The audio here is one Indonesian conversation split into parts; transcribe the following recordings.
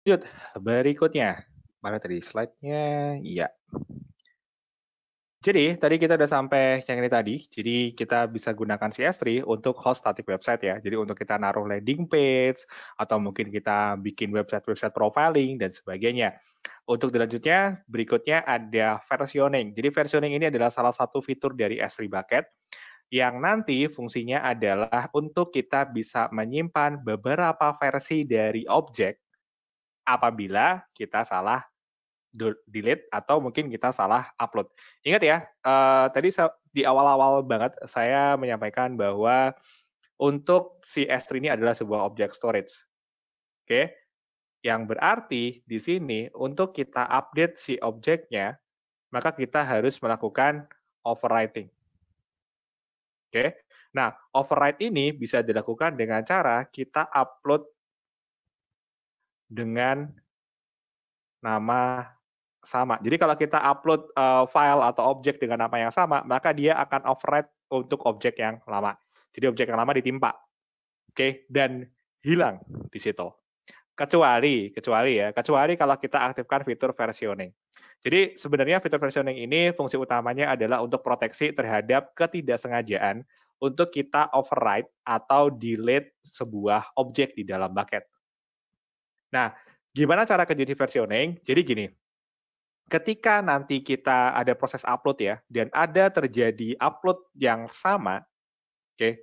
Lanjut, berikutnya. Mana tadi slide-nya? Iya. Jadi, tadi kita udah sampai yang ini tadi. Jadi, kita bisa gunakan si S3 untuk host static website ya. Jadi, untuk kita naruh landing page, atau mungkin kita bikin website-website profiling, dan sebagainya. Untuk dilanjutnya, berikutnya ada versioning. Jadi, versioning ini adalah salah satu fitur dari S3 Bucket, yang nanti fungsinya adalah untuk kita bisa menyimpan beberapa versi dari objek apabila kita salah delete atau mungkin kita salah upload. Ingat ya, uh, tadi di awal-awal banget saya menyampaikan bahwa untuk si S3 ini adalah sebuah objek storage. Oke. Okay? Yang berarti di sini untuk kita update si objeknya, maka kita harus melakukan overwriting. Oke. Okay? Nah, override ini bisa dilakukan dengan cara kita upload dengan nama sama. Jadi kalau kita upload uh, file atau objek dengan nama yang sama, maka dia akan override untuk objek yang lama. Jadi objek yang lama ditimpa. Oke, okay? dan hilang di situ. Kecuali, kecuali ya, kecuali kalau kita aktifkan fitur versioning. Jadi sebenarnya fitur versioning ini fungsi utamanya adalah untuk proteksi terhadap ketidaksengajaan untuk kita override atau delete sebuah objek di dalam bucket. Nah, gimana cara kerja versioning? Jadi gini, ketika nanti kita ada proses upload ya, dan ada terjadi upload yang sama, oke, okay,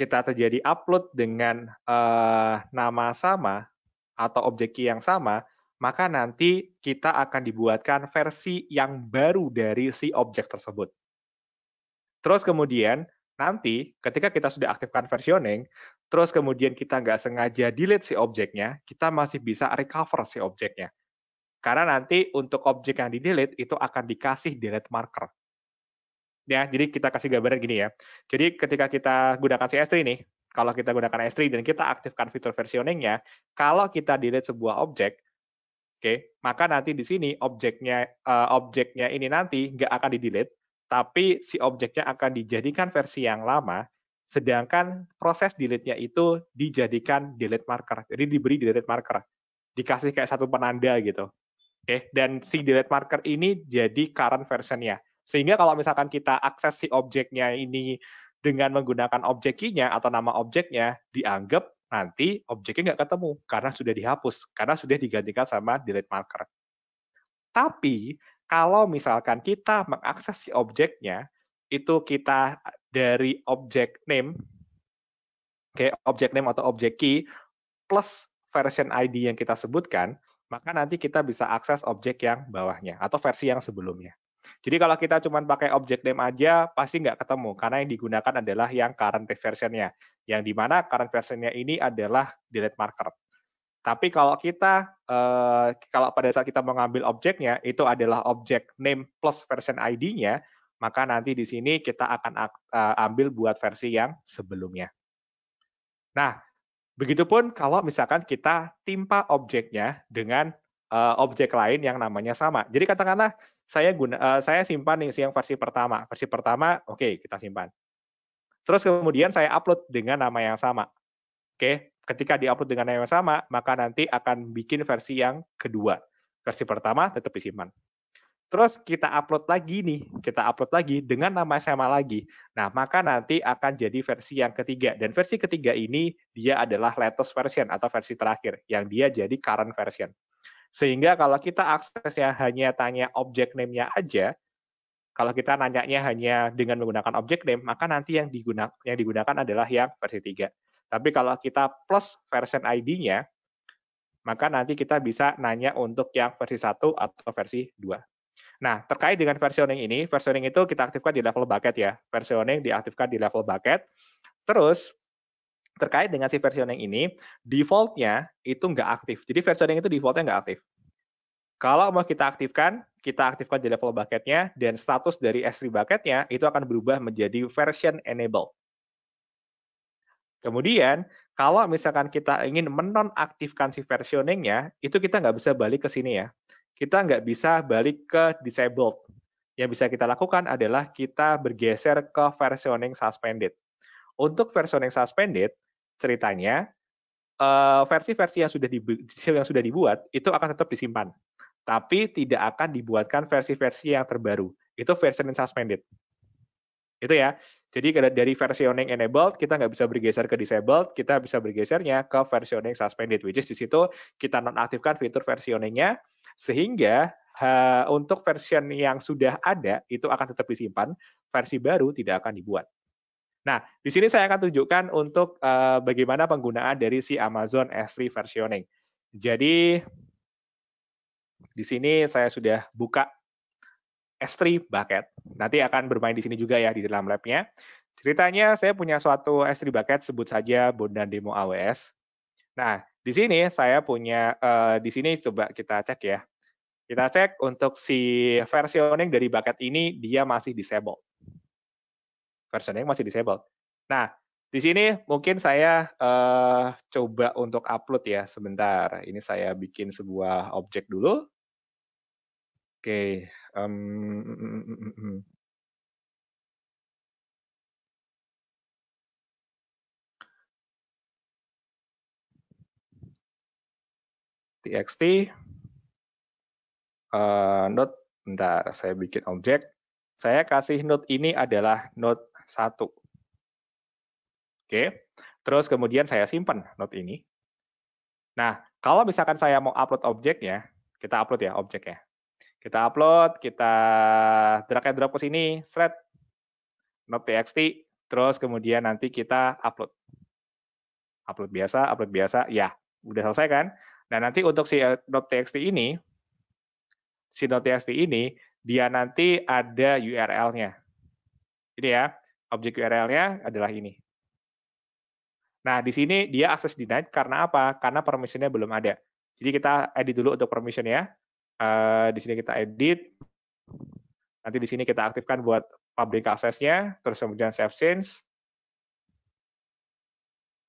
kita terjadi upload dengan uh, nama sama atau objek key yang sama, maka nanti kita akan dibuatkan versi yang baru dari si objek tersebut. Terus kemudian Nanti ketika kita sudah aktifkan versioning, terus kemudian kita nggak sengaja delete si objeknya, kita masih bisa recover si objeknya. Karena nanti untuk objek yang di delete itu akan dikasih delete marker. Ya, jadi kita kasih gambar gini ya. Jadi ketika kita gunakan si S3 nih, kalau kita gunakan S3 dan kita aktifkan fitur versioningnya, kalau kita delete sebuah objek, oke, okay, maka nanti di sini objeknya uh, objeknya ini nanti nggak akan di delete, tapi si objeknya akan dijadikan versi yang lama, sedangkan proses delete-nya itu dijadikan delete marker. Jadi diberi delete marker, dikasih kayak satu penanda gitu. Oke, dan si delete marker ini jadi current versionnya. Sehingga kalau misalkan kita akses si objeknya ini dengan menggunakan objek key-nya atau nama objeknya dianggap nanti objeknya nggak ketemu karena sudah dihapus, karena sudah digantikan sama delete marker. Tapi kalau misalkan kita mengakses si objeknya, itu kita dari objek name, kayak objek name atau objek key, plus version ID yang kita sebutkan, maka nanti kita bisa akses objek yang bawahnya atau versi yang sebelumnya. Jadi kalau kita cuma pakai objek name aja, pasti nggak ketemu, karena yang digunakan adalah yang current versionnya, yang dimana current versionnya ini adalah delete marker. Tapi kalau kita uh, kalau pada saat kita mengambil objeknya itu adalah objek name plus version ID-nya, maka nanti di sini kita akan eh, ambil buat versi yang sebelumnya. Nah, begitupun kalau misalkan kita timpa objeknya dengan uh, objek lain yang namanya sama. Jadi katakanlah saya guna uh, saya simpan yang yang versi pertama. Versi pertama oke okay, kita simpan. Terus kemudian saya upload dengan nama yang sama. Oke, okay, ketika diupload dengan nama yang sama, maka nanti akan bikin versi yang kedua. Versi pertama tetap disimpan. Terus kita upload lagi nih, kita upload lagi dengan nama yang sama lagi. Nah, maka nanti akan jadi versi yang ketiga. Dan versi ketiga ini dia adalah latest version atau versi terakhir, yang dia jadi current version. Sehingga kalau kita aksesnya hanya tanya object name-nya aja, kalau kita nanyanya hanya dengan menggunakan object name, maka nanti yang digunakan yang digunakan adalah yang versi 3. Tapi kalau kita plus version ID-nya, maka nanti kita bisa nanya untuk yang versi 1 atau versi 2. Nah, terkait dengan versioning ini, versioning itu kita aktifkan di level bucket ya. Versioning diaktifkan di level bucket. Terus, terkait dengan si versioning ini, defaultnya itu nggak aktif. Jadi versioning itu defaultnya nggak aktif. Kalau mau kita aktifkan, kita aktifkan di level bucketnya, dan status dari S3 bucketnya itu akan berubah menjadi version enable. Kemudian kalau misalkan kita ingin menonaktifkan si versioningnya, itu kita nggak bisa balik ke sini ya. Kita nggak bisa balik ke disabled. Yang bisa kita lakukan adalah kita bergeser ke versioning suspended. Untuk versioning suspended, ceritanya eh, versi-versi yang sudah yang sudah dibuat itu akan tetap disimpan, tapi tidak akan dibuatkan versi-versi yang terbaru. Itu versioning suspended. Itu ya. Jadi dari versioning enabled kita nggak bisa bergeser ke disabled, kita bisa bergesernya ke versioning suspended, which is di situ kita nonaktifkan fitur versioningnya sehingga uh, untuk version yang sudah ada itu akan tetap disimpan, versi baru tidak akan dibuat. Nah, di sini saya akan tunjukkan untuk uh, bagaimana penggunaan dari si Amazon S3 versioning. Jadi di sini saya sudah buka S3 bucket. Nanti akan bermain di sini juga ya di dalam labnya. Ceritanya saya punya suatu S3 bucket sebut saja Bondan Demo AWS. Nah, di sini saya punya uh, di sini coba kita cek ya. Kita cek untuk si versioning dari bucket ini dia masih disable. Versioning masih disable. Nah, di sini mungkin saya uh, coba untuk upload ya sebentar. Ini saya bikin sebuah objek dulu. Oke, Ähm, txt uh, node bentar saya bikin objek saya kasih node ini adalah node satu oke terus kemudian saya simpan node ini nah kalau misalkan saya mau upload objeknya kita upload ya objeknya kita upload, kita drag and drop ke sini, thread, txt, terus kemudian nanti kita upload. Upload biasa, upload biasa, ya, udah selesai kan? Nah, nanti untuk si eh, .txt ini, si .txt ini, dia nanti ada URL-nya. ini ya, objek URL-nya adalah ini. Nah, di sini dia akses denied karena apa? Karena permission-nya belum ada. Jadi kita edit dulu untuk permission ya. Eh, di sini kita edit. Nanti di sini kita aktifkan buat public access-nya, terus kemudian save since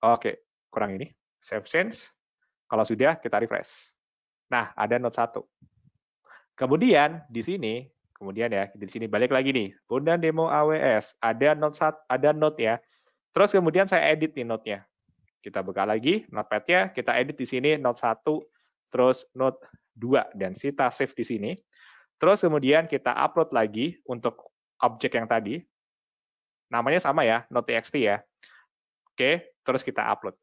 Oke, kurang ini. Save since Kalau sudah, kita refresh. Nah, ada note 1. Kemudian di sini, kemudian ya, di sini balik lagi nih, bunda demo AWS, ada note 1, ada note ya. Terus kemudian saya edit nih note-nya. Kita buka lagi notepad-nya, kita edit di sini note 1, terus note 2 dan kita save di sini. Terus kemudian kita upload lagi untuk objek yang tadi. Namanya sama ya, node.txt ya. Oke, terus kita upload.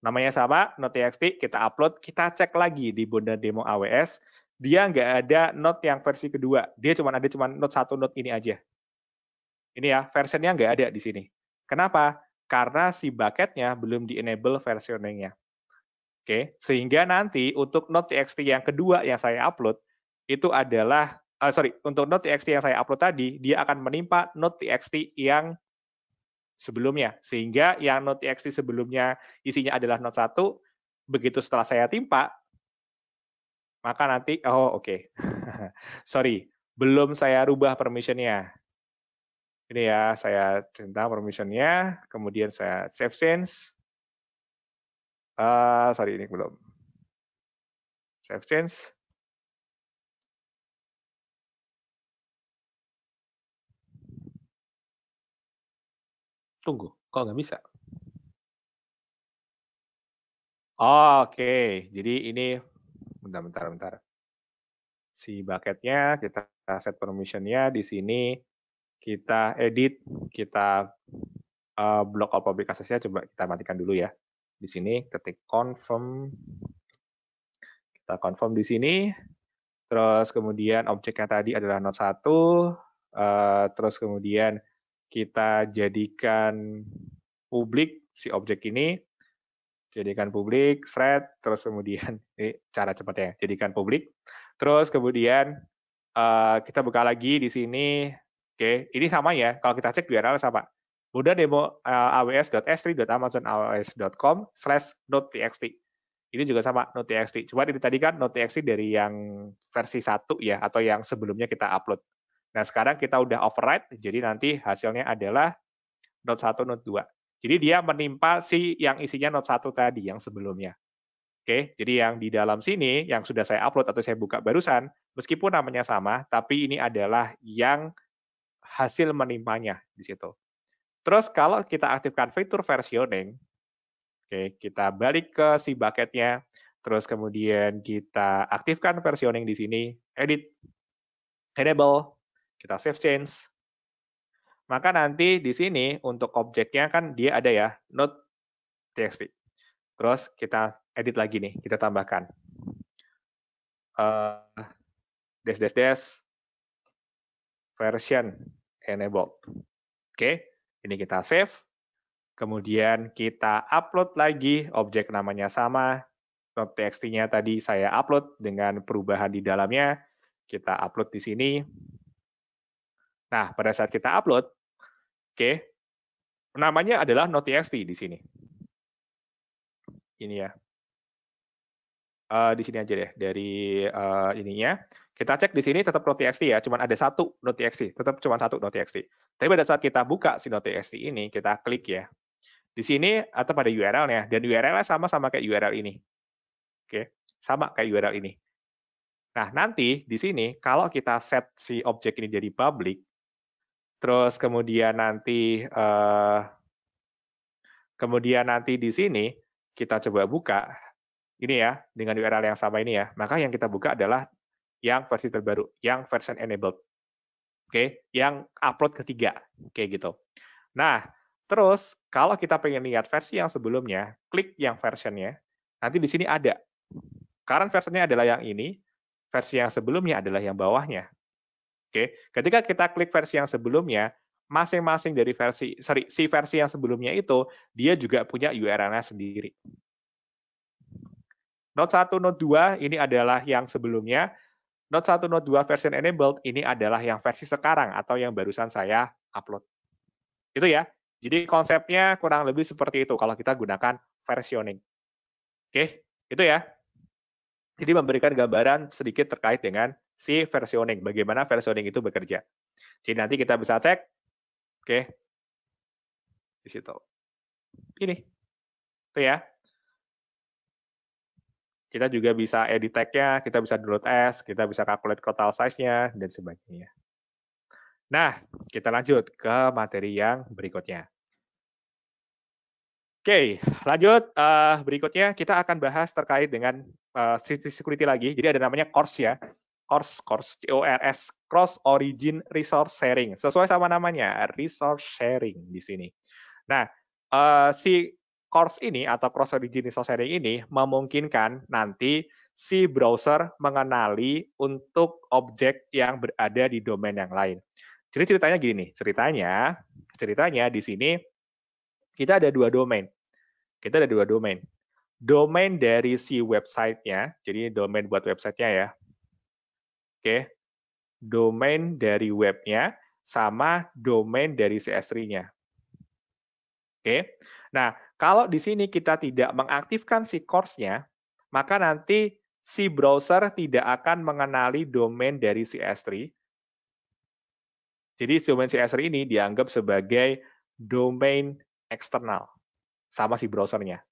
Namanya sama, node.txt, kita upload, kita cek lagi di bunda demo AWS, dia nggak ada note yang versi kedua. Dia cuma ada cuma node satu note ini aja. Ini ya, versionnya nggak ada di sini. Kenapa? Karena si bucketnya belum di-enable versioningnya. Oke, sehingga nanti untuk Note TXT yang kedua yang saya upload itu adalah uh, sorry, untuk Note TXT yang saya upload tadi dia akan menimpa Note TXT yang sebelumnya. Sehingga yang Note TXT sebelumnya isinya adalah Note 1, begitu setelah saya timpa maka nanti oh oke. Okay. sorry, belum saya rubah permissionnya. Ini ya, saya centang permissionnya, kemudian saya save change Uh, sorry, ini belum. Save change. Tunggu, kok nggak bisa? Oh, Oke, okay. jadi ini bentar, bentar, bentar. Si bucketnya kita set permissionnya di sini kita edit, kita uh, eh, blok all public access-nya coba kita matikan dulu ya di sini ketik confirm kita confirm di sini terus kemudian objeknya tadi adalah node eh, 1 terus kemudian kita jadikan publik si objek ini jadikan publik thread terus kemudian ini cara cepatnya jadikan publik terus kemudian eh, kita buka lagi di sini oke ini sama ya kalau kita cek URL sama Udah demo eh, aws.s3.amazonaws.com slash node.txt. Ini juga sama node.txt. Cuma ini tadi kan node.txt dari yang versi 1 ya, atau yang sebelumnya kita upload. Nah, sekarang kita udah override, jadi nanti hasilnya adalah note 1, note 2. Jadi dia menimpa si yang isinya note 1 tadi, yang sebelumnya. Oke, jadi yang di dalam sini, yang sudah saya upload atau saya buka barusan, meskipun namanya sama, tapi ini adalah yang hasil menimpanya di situ. Terus kalau kita aktifkan fitur versioning, oke, okay, kita balik ke si bucketnya, terus kemudian kita aktifkan versioning di sini, edit, enable, kita save change. Maka nanti di sini untuk objeknya kan dia ada ya, node.txt. Terus kita edit lagi nih, kita tambahkan. Uh, eh, des des des version enable. Oke. Okay. Ini kita save. Kemudian kita upload lagi objek namanya sama. .txt-nya tadi saya upload dengan perubahan di dalamnya. Kita upload di sini. Nah, pada saat kita upload, oke, okay, namanya adalah .txt di sini. Ini ya. Uh, di sini aja deh, dari uh, ininya. Kita cek di sini tetap .txt ya, cuman ada satu .txt, tetap cuma satu .txt. Tapi pada saat kita buka sino.txt ini, kita klik ya. Di sini atau ah, pada URL-nya, dan URL-nya sama-sama kayak URL ini. Oke, sama kayak URL ini. Nah, nanti di sini kalau kita set si objek ini jadi public, terus kemudian nanti eh, kemudian nanti di sini kita coba buka ini ya dengan URL yang sama ini ya, maka yang kita buka adalah yang versi terbaru, yang version enabled oke okay, yang upload ketiga oke okay, gitu nah terus kalau kita pengen lihat versi yang sebelumnya klik yang versionnya nanti di sini ada current versionnya adalah yang ini versi yang sebelumnya adalah yang bawahnya oke okay. ketika kita klik versi yang sebelumnya masing-masing dari versi sorry si versi yang sebelumnya itu dia juga punya URL-nya sendiri. Note 1, Node 2 ini adalah yang sebelumnya Note 1, Note 2 version enabled ini adalah yang versi sekarang atau yang barusan saya upload. Itu ya. Jadi konsepnya kurang lebih seperti itu kalau kita gunakan versioning. Oke, itu ya. Jadi memberikan gambaran sedikit terkait dengan si versioning, bagaimana versioning itu bekerja. Jadi nanti kita bisa cek, oke, di situ. Ini, itu ya. Kita juga bisa edit tag-nya, kita bisa download S, kita bisa calculate total size-nya, dan sebagainya. Nah, kita lanjut ke materi yang berikutnya. Oke, lanjut. Uh, berikutnya kita akan bahas terkait dengan uh, security lagi. Jadi ada namanya course ya. Course, course, S, Cross Origin Resource Sharing. Sesuai sama namanya, resource sharing di sini. Nah, uh, si course ini atau cross origin jenis sharing ini memungkinkan nanti si browser mengenali untuk objek yang berada di domain yang lain. Jadi ceritanya gini nih, ceritanya ceritanya di sini kita ada dua domain. Kita ada dua domain. Domain dari si websitenya, jadi domain buat websitenya ya. Oke, domain dari webnya sama domain dari si S3-nya. Oke, nah kalau di sini kita tidak mengaktifkan si course-nya, maka nanti si browser tidak akan mengenali domain dari si S3. Jadi domain si S3 ini dianggap sebagai domain eksternal sama si browsernya.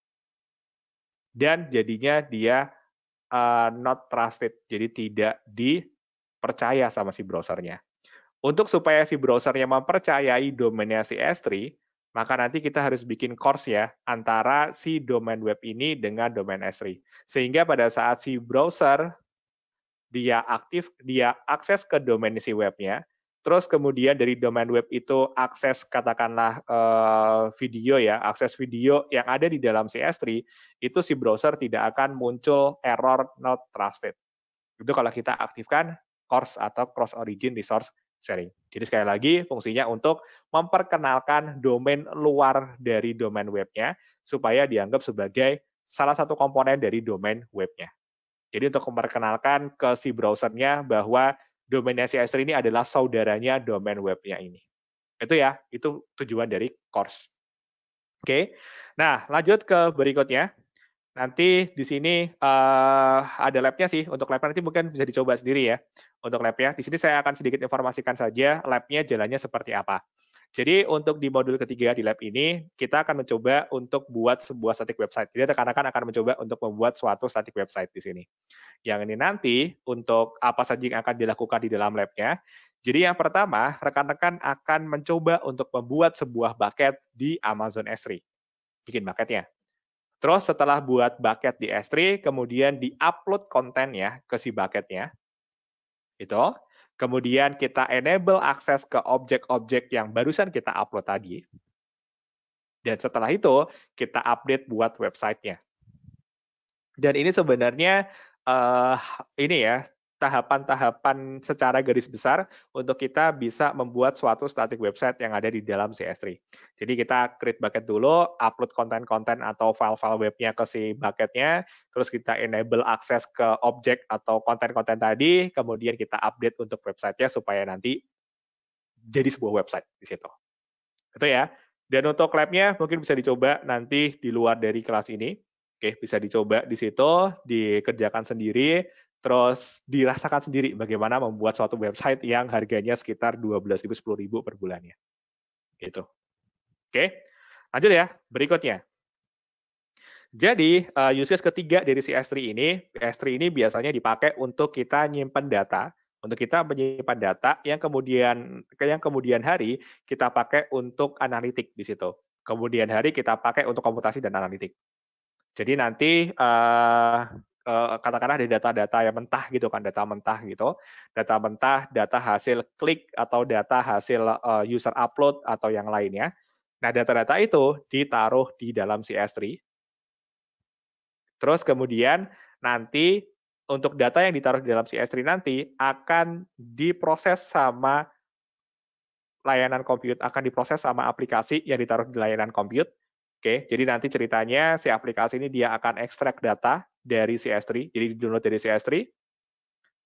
Dan jadinya dia uh, not trusted, jadi tidak dipercaya sama si browsernya. Untuk supaya si browsernya mempercayai domainnya si S3, maka nanti kita harus bikin course ya antara si domain web ini dengan domain S3. Sehingga pada saat si browser dia aktif, dia akses ke domain si webnya, terus kemudian dari domain web itu akses katakanlah eh, video ya, akses video yang ada di dalam si S3, itu si browser tidak akan muncul error not trusted. Itu kalau kita aktifkan course atau cross origin resource sharing. Jadi sekali lagi fungsinya untuk memperkenalkan domain luar dari domain webnya supaya dianggap sebagai salah satu komponen dari domain webnya. Jadi untuk memperkenalkan ke si browsernya bahwa domainnya si S3 ini adalah saudaranya domain webnya ini. Itu ya, itu tujuan dari course. Oke, nah lanjut ke berikutnya. Nanti di sini uh, ada labnya sih. Untuk labnya nanti mungkin bisa dicoba sendiri ya. Untuk labnya, di sini saya akan sedikit informasikan saja labnya jalannya seperti apa. Jadi untuk di modul ketiga di lab ini, kita akan mencoba untuk buat sebuah static website. Jadi rekan-rekan akan mencoba untuk membuat suatu static website di sini. Yang ini nanti untuk apa saja yang akan dilakukan di dalam labnya. Jadi yang pertama, rekan-rekan akan mencoba untuk membuat sebuah bucket di Amazon S3. Bikin bucketnya Terus setelah buat bucket di S3, kemudian di-upload konten ya ke si bucketnya. Itu. Kemudian kita enable akses ke objek-objek yang barusan kita upload tadi. Dan setelah itu, kita update buat websitenya. Dan ini sebenarnya uh, ini ya tahapan-tahapan secara garis besar untuk kita bisa membuat suatu static website yang ada di dalam CS3. Jadi kita create bucket dulu, upload konten-konten atau file-file webnya ke si bucketnya, terus kita enable akses ke objek atau konten-konten tadi, kemudian kita update untuk websitenya supaya nanti jadi sebuah website di situ. Itu ya. Dan untuk labnya mungkin bisa dicoba nanti di luar dari kelas ini. Oke, bisa dicoba di situ, dikerjakan sendiri, terus dirasakan sendiri bagaimana membuat suatu website yang harganya sekitar 12.000 10.000 per bulannya. Gitu. Oke. Lanjut ya, berikutnya. Jadi, uh, use case ketiga dari si S3 ini, S3 ini biasanya dipakai untuk kita nyimpan data, untuk kita menyimpan data yang kemudian yang kemudian hari kita pakai untuk analitik di situ. Kemudian hari kita pakai untuk komputasi dan analitik. Jadi nanti uh, Eh, katakanlah di data-data yang mentah gitu kan data mentah gitu data mentah data hasil klik atau data hasil eh, user upload atau yang lainnya nah data-data itu ditaruh di dalam si S3 terus kemudian nanti untuk data yang ditaruh di dalam si S3 nanti akan diproses sama layanan compute akan diproses sama aplikasi yang ditaruh di layanan compute Oke, jadi nanti ceritanya si aplikasi ini dia akan ekstrak data dari si S3, jadi di-download dari si S3.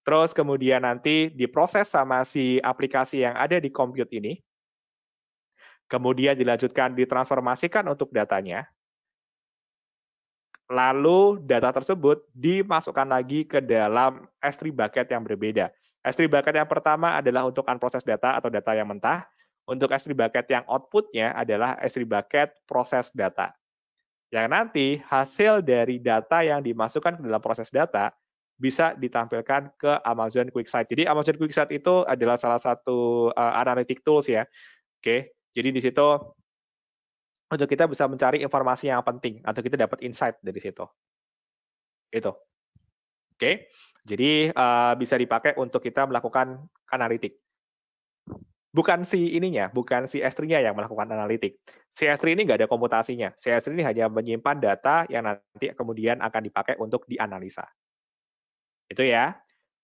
Terus kemudian nanti diproses sama si aplikasi yang ada di compute ini. Kemudian dilanjutkan ditransformasikan untuk datanya. Lalu data tersebut dimasukkan lagi ke dalam S3 bucket yang berbeda. S3 bucket yang pertama adalah untuk unprocessed data atau data yang mentah. Untuk S3 bucket yang outputnya adalah S3 bucket proses data. Yang nanti hasil dari data yang dimasukkan ke dalam proses data bisa ditampilkan ke Amazon QuickSight. Jadi Amazon QuickSight itu adalah salah satu uh, eh, analytic tools ya. Oke, jadi di situ untuk kita bisa mencari informasi yang penting atau kita dapat insight dari situ. Itu. Oke. Jadi uh, bisa dipakai untuk kita melakukan analitik bukan si ininya, bukan si s 3 yang melakukan analitik. Si S3 ini nggak ada komputasinya. Si S3 ini hanya menyimpan data yang nanti kemudian akan dipakai untuk dianalisa. Itu ya.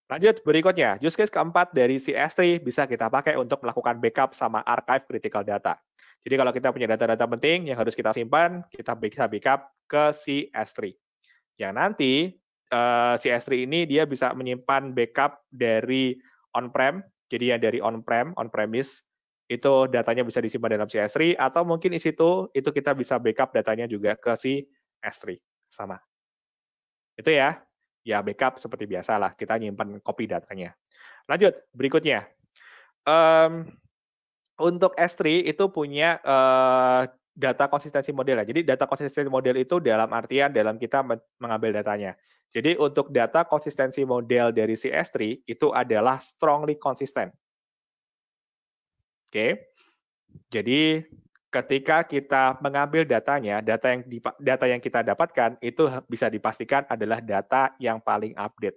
Lanjut berikutnya, use case keempat dari si S3 bisa kita pakai untuk melakukan backup sama archive critical data. Jadi kalau kita punya data-data penting yang harus kita simpan, kita bisa backup ke si S3. Yang nanti eh, si S3 ini dia bisa menyimpan backup dari on-prem jadi yang dari on-prem, on-premise, itu datanya bisa disimpan dalam si S3, atau mungkin di situ itu kita bisa backup datanya juga ke si S3. Sama. Itu ya. Ya, backup seperti biasa lah. Kita nyimpan copy datanya. Lanjut, berikutnya. Um, untuk S3 itu punya uh, data konsistensi model. Ya. Jadi data konsistensi model itu dalam artian dalam kita mengambil datanya. Jadi untuk data konsistensi model dari CS3 itu adalah strongly consistent. Oke. Jadi ketika kita mengambil datanya, data yang data yang kita dapatkan itu bisa dipastikan adalah data yang paling update.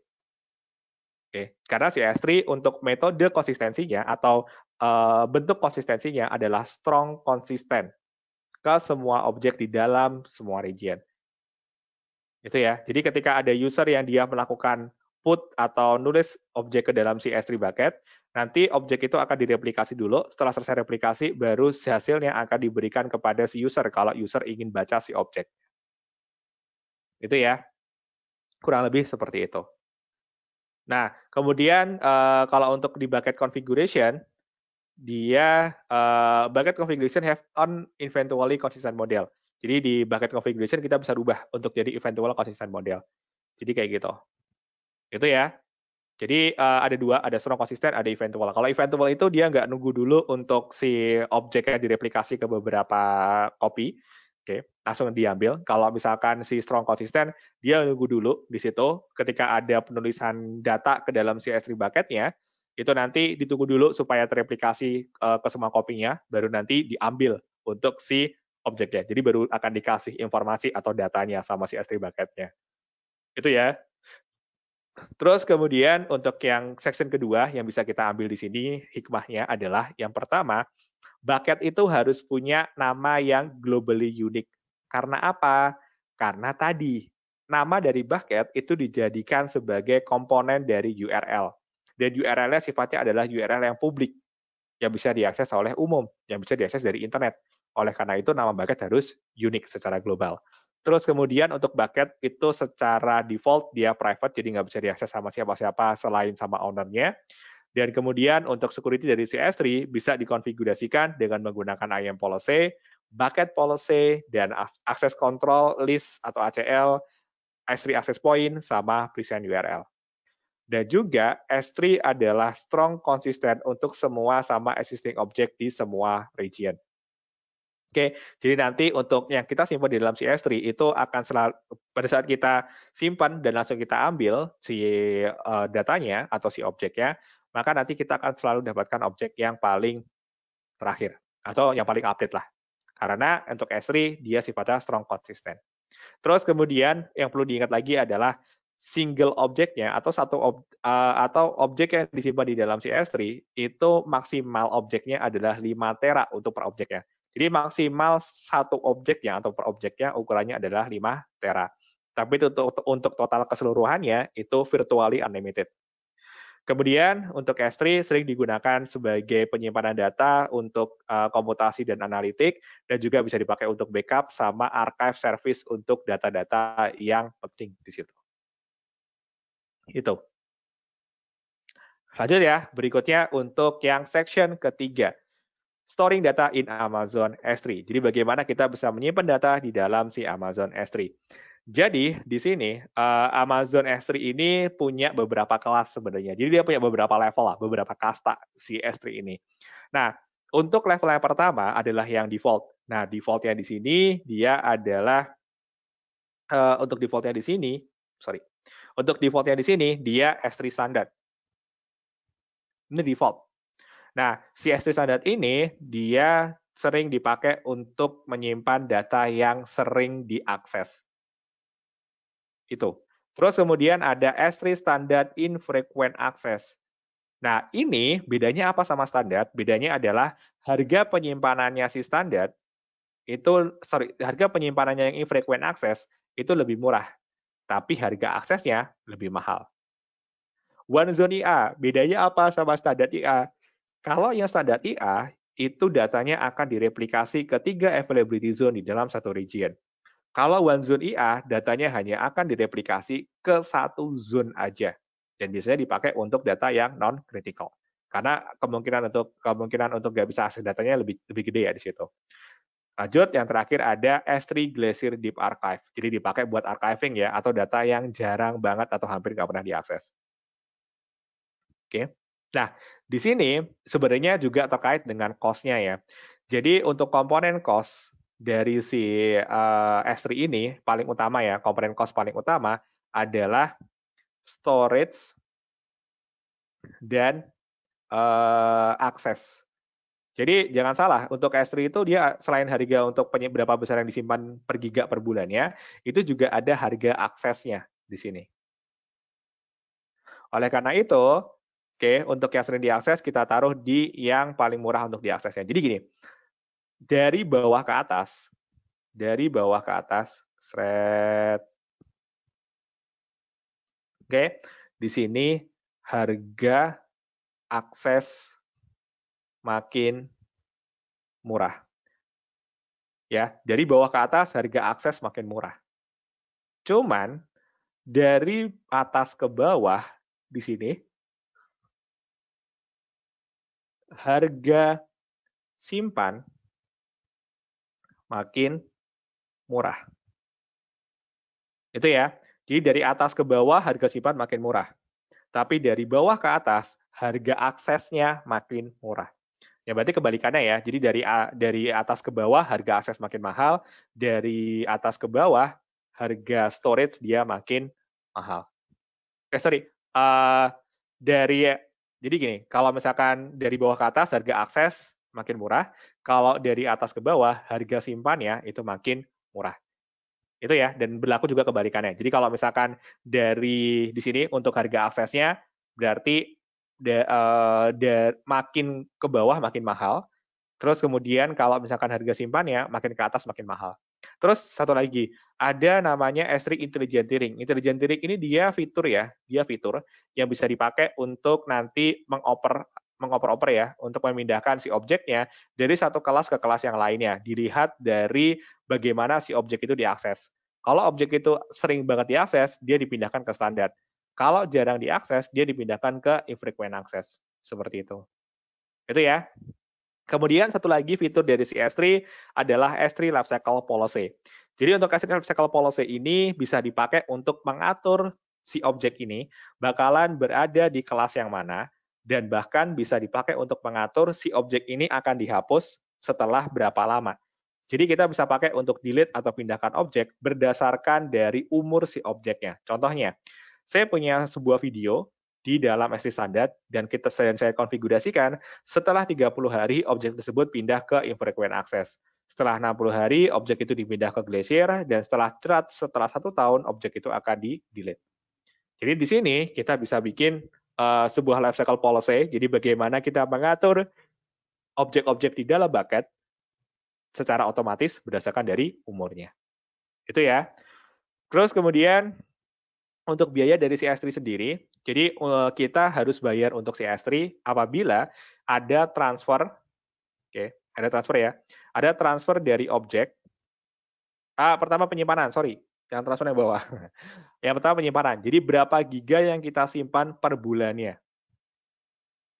Oke, karena CS3 untuk metode konsistensinya atau eh, bentuk konsistensinya adalah strong consistent ke semua objek di dalam semua region. Itu ya. Jadi ketika ada user yang dia melakukan put atau nulis objek ke dalam si S3 bucket, nanti objek itu akan direplikasi dulu. Setelah selesai replikasi, baru hasilnya akan diberikan kepada si user kalau user ingin baca si objek. Itu ya. Kurang lebih seperti itu. Nah, kemudian eh, kalau untuk di bucket configuration, dia eh, bucket configuration have on eventually consistent model. Jadi di bucket configuration kita bisa rubah untuk jadi eventual consistent model. Jadi kayak gitu. Itu ya. Jadi uh, ada dua, ada strong consistent, ada eventual. Kalau eventual itu dia nggak nunggu dulu untuk si objeknya direplikasi ke beberapa copy, oke, okay. langsung diambil. Kalau misalkan si strong consistent, dia nunggu dulu di situ. Ketika ada penulisan data ke dalam si S3 bucketnya, itu nanti ditunggu dulu supaya tereplikasi eh, ke semua kopinya, baru nanti diambil untuk si Objek ya, Jadi baru akan dikasih informasi atau datanya sama si S3 bucketnya. Itu ya. Terus kemudian untuk yang section kedua yang bisa kita ambil di sini hikmahnya adalah yang pertama, bucket itu harus punya nama yang globally unique. Karena apa? Karena tadi nama dari bucket itu dijadikan sebagai komponen dari URL. Dan URL-nya sifatnya adalah URL yang publik yang bisa diakses oleh umum, yang bisa diakses dari internet. Oleh karena itu nama bucket harus unik secara global. Terus kemudian untuk bucket itu secara default dia private, jadi nggak bisa diakses sama siapa-siapa selain sama ownernya. Dan kemudian untuk security dari si s 3 bisa dikonfigurasikan dengan menggunakan IAM policy, bucket policy, dan access control list atau ACL, S3 access point, sama present URL. Dan juga S3 adalah strong konsisten untuk semua sama existing object di semua region. Oke, jadi nanti untuk yang kita simpan di dalam si S3 itu akan selalu pada saat kita simpan dan langsung kita ambil si eh, datanya atau si objeknya, maka nanti kita akan selalu dapatkan objek yang paling terakhir atau yang paling update lah. Karena untuk S3 dia sifatnya strong consistent. Terus kemudian yang perlu diingat lagi adalah single objeknya atau satu ob, eh, atau objek yang disimpan di dalam si S3 itu maksimal objeknya adalah 5 tera untuk per objeknya. Jadi maksimal satu objeknya atau per objeknya ukurannya adalah 5 tera. Tapi untuk, untuk total keseluruhannya itu virtually unlimited. Kemudian untuk S3 sering digunakan sebagai penyimpanan data untuk uh, eh, komputasi dan analitik dan juga bisa dipakai untuk backup sama archive service untuk data-data yang penting di situ. Itu. Lanjut ya, berikutnya untuk yang section ketiga storing data in Amazon S3. Jadi bagaimana kita bisa menyimpan data di dalam si Amazon S3. Jadi di sini eh, Amazon S3 ini punya beberapa kelas sebenarnya. Jadi dia punya beberapa level lah, beberapa kasta si S3 ini. Nah, untuk level yang pertama adalah yang default. Nah, defaultnya di sini dia adalah uh, untuk defaultnya di sini, sorry, untuk defaultnya di sini dia S3 standard. Ini default. Nah, CSV standar ini dia sering dipakai untuk menyimpan data yang sering diakses. Itu. Terus kemudian ada S3 standar infrequent access. Nah, ini bedanya apa sama standar? Bedanya adalah harga penyimpanannya si standar itu sorry, harga penyimpanannya yang infrequent access itu lebih murah, tapi harga aksesnya lebih mahal. One Zone IA, bedanya apa sama standar IA? Kalau yang standar IA, itu datanya akan direplikasi ke tiga availability zone di dalam satu region. Kalau one zone IA, datanya hanya akan direplikasi ke satu zone aja. Dan biasanya dipakai untuk data yang non-critical. Karena kemungkinan untuk kemungkinan untuk nggak bisa akses datanya lebih lebih gede ya di situ. Lanjut, yang terakhir ada S3 Glacier Deep Archive. Jadi dipakai buat archiving ya, atau data yang jarang banget atau hampir nggak pernah diakses. Oke. Okay. Nah, di sini sebenarnya juga terkait dengan cost-nya ya. Jadi untuk komponen cost dari si uh, eh, S3 ini paling utama ya, komponen cost paling utama adalah storage dan uh, akses. Jadi jangan salah, untuk S3 itu dia selain harga untuk berapa besar yang disimpan per giga per bulannya, itu juga ada harga aksesnya di sini. Oleh karena itu, Oke, untuk yang sering diakses kita taruh di yang paling murah untuk diaksesnya. Jadi gini, dari bawah ke atas, dari bawah ke atas, seret. Oke, di sini harga akses makin murah. Ya, dari bawah ke atas harga akses makin murah. Cuman dari atas ke bawah di sini harga simpan makin murah. Itu ya. Jadi dari atas ke bawah harga simpan makin murah. Tapi dari bawah ke atas harga aksesnya makin murah. Ya berarti kebalikannya ya. Jadi dari dari atas ke bawah harga akses makin mahal, dari atas ke bawah harga storage dia makin mahal. Eh sorry, uh, dari jadi gini, kalau misalkan dari bawah ke atas harga akses makin murah, kalau dari atas ke bawah harga simpannya itu makin murah. Itu ya, dan berlaku juga kebalikannya. Jadi kalau misalkan dari di sini untuk harga aksesnya berarti da, uh, da, makin ke bawah makin mahal. Terus kemudian kalau misalkan harga simpannya makin ke atas makin mahal. Terus satu lagi, ada namanya S3 Intelligent Tiering. Intelligent Tiering ini dia fitur ya, dia fitur yang bisa dipakai untuk nanti mengoper mengoper-oper ya, untuk memindahkan si objeknya dari satu kelas ke kelas yang lainnya. Dilihat dari bagaimana si objek itu diakses. Kalau objek itu sering banget diakses, dia dipindahkan ke standar. Kalau jarang diakses, dia dipindahkan ke infrequent access. Seperti itu. Itu ya. Kemudian satu lagi fitur dari si S3 adalah S3 Lifecycle Policy. Jadi untuk S3 Lifecycle Policy ini bisa dipakai untuk mengatur si objek ini bakalan berada di kelas yang mana, dan bahkan bisa dipakai untuk mengatur si objek ini akan dihapus setelah berapa lama. Jadi kita bisa pakai untuk delete atau pindahkan objek berdasarkan dari umur si objeknya. Contohnya, saya punya sebuah video di dalam SD standar dan kita dan saya konfigurasikan setelah 30 hari objek tersebut pindah ke infrequent access. Setelah 60 hari objek itu dipindah ke Glacier dan setelah cerat setelah satu tahun objek itu akan di delete. Jadi di sini kita bisa bikin uh, sebuah lifecycle policy. Jadi bagaimana kita mengatur objek-objek di dalam bucket secara otomatis berdasarkan dari umurnya. Itu ya. Terus kemudian untuk biaya dari si S3 sendiri, jadi eh, kita harus bayar untuk si S3 apabila ada transfer, oke, okay, ada transfer ya, ada transfer dari objek, ah, pertama penyimpanan, sorry, yang transfer yang bawah, yang pertama penyimpanan, jadi berapa giga yang kita simpan per bulannya,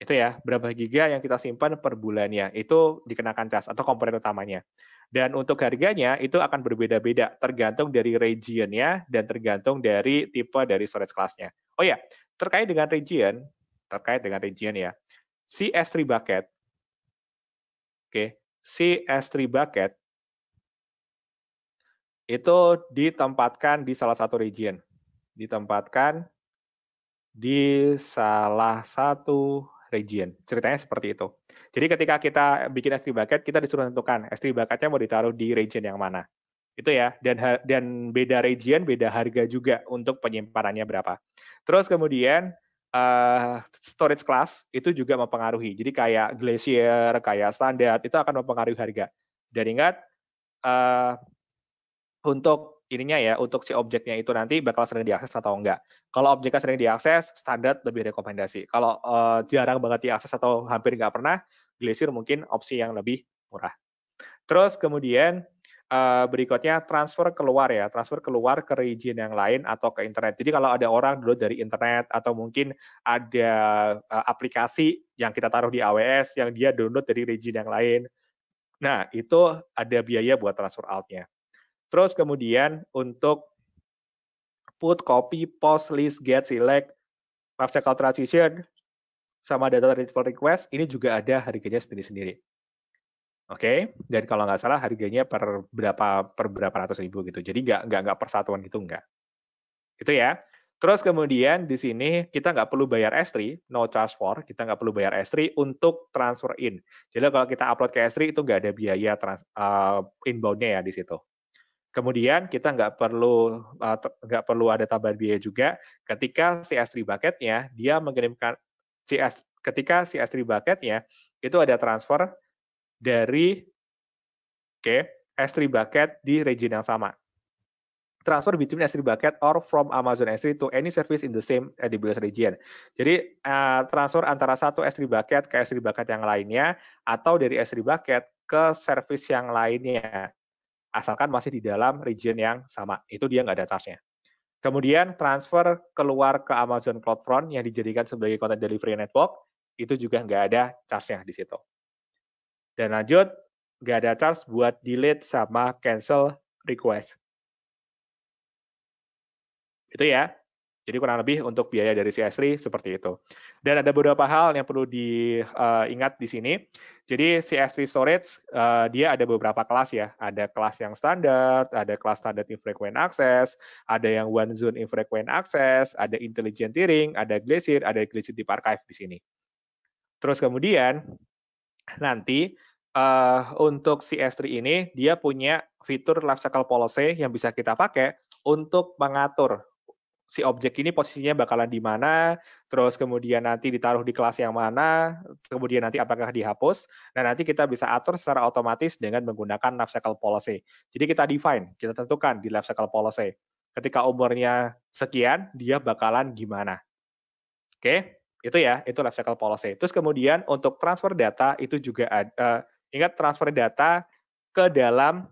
itu ya, berapa giga yang kita simpan per bulannya, itu dikenakan cas atau komponen utamanya. Dan untuk harganya itu akan berbeda-beda tergantung dari regionnya dan tergantung dari tipe dari storage class-nya. Oh ya, terkait dengan region, terkait dengan region ya, si S3 bucket, oke, okay, si S3 bucket itu ditempatkan di salah satu region, ditempatkan di salah satu region. Ceritanya seperti itu. Jadi ketika kita bikin S3 bucket, kita disuruh tentukan S3 bucketnya mau ditaruh di region yang mana. Itu ya, dan dan beda region, beda harga juga untuk penyimpanannya berapa. Terus kemudian uh, storage class itu juga mempengaruhi. Jadi kayak glacier, kayak standar, itu akan mempengaruhi harga. Dan ingat, uh, untuk ininya ya untuk si objeknya itu nanti bakal sering diakses atau enggak. Kalau objeknya sering diakses, standar lebih rekomendasi. Kalau uh, jarang banget diakses atau hampir nggak pernah, Glacier mungkin opsi yang lebih murah. Terus kemudian uh, berikutnya transfer keluar ya, transfer keluar ke region yang lain atau ke internet. Jadi kalau ada orang dulu dari internet atau mungkin ada uh, aplikasi yang kita taruh di AWS yang dia download dari region yang lain, nah itu ada biaya buat transfer out-nya. Terus kemudian untuk put, copy, post, list, get, select, map cycle transition, sama data retrieval request, ini juga ada harganya sendiri-sendiri. Oke, okay? dan kalau nggak salah harganya per berapa per berapa ratus ribu gitu. Jadi nggak nggak nggak persatuan gitu nggak. Itu ya. Terus kemudian di sini kita nggak perlu bayar S3, no charge for, kita nggak perlu bayar S3 untuk transfer in. Jadi kalau kita upload ke S3 itu nggak ada biaya trans, uh, eh, inbound ya di situ. Kemudian kita nggak perlu eh, nggak perlu ada tambahan biaya juga ketika s 3 bucketnya dia mengirimkan CS ketika CS3 bucketnya itu ada transfer dari oke okay, S3 bucket di region yang sama. Transfer between S3 bucket or from Amazon S3 to any service in the same AWS eh, region. Jadi eh, transfer antara satu S3 bucket ke S3 bucket yang lainnya atau dari S3 bucket ke service yang lainnya asalkan masih di dalam region yang sama. Itu dia nggak ada charge-nya. Kemudian transfer keluar ke Amazon CloudFront yang dijadikan sebagai content delivery network, itu juga nggak ada charge-nya di situ. Dan lanjut, nggak ada charge buat delete sama cancel request. Itu ya. Jadi kurang lebih untuk biaya dari si Esri seperti itu. Dan ada beberapa hal yang perlu diingat eh, di sini. Jadi si Esri Storage eh, dia ada beberapa kelas ya. Ada kelas yang standar, ada kelas standar infrequent access, ada yang one zone infrequent access, ada intelligent tiering, ada glacier, ada glacier deep archive di sini. Terus kemudian nanti uh, untuk si S3 ini dia punya fitur lifecycle policy yang bisa kita pakai untuk mengatur si objek ini posisinya bakalan di mana, terus kemudian nanti ditaruh di kelas yang mana, kemudian nanti apakah dihapus. Nah, nanti kita bisa atur secara otomatis dengan menggunakan lifecycle policy. Jadi kita define, kita tentukan di lifecycle policy. Ketika umurnya sekian, dia bakalan gimana. Oke, itu ya, itu lifecycle policy. Terus kemudian untuk transfer data itu juga ada, uh, eh, ingat transfer data ke dalam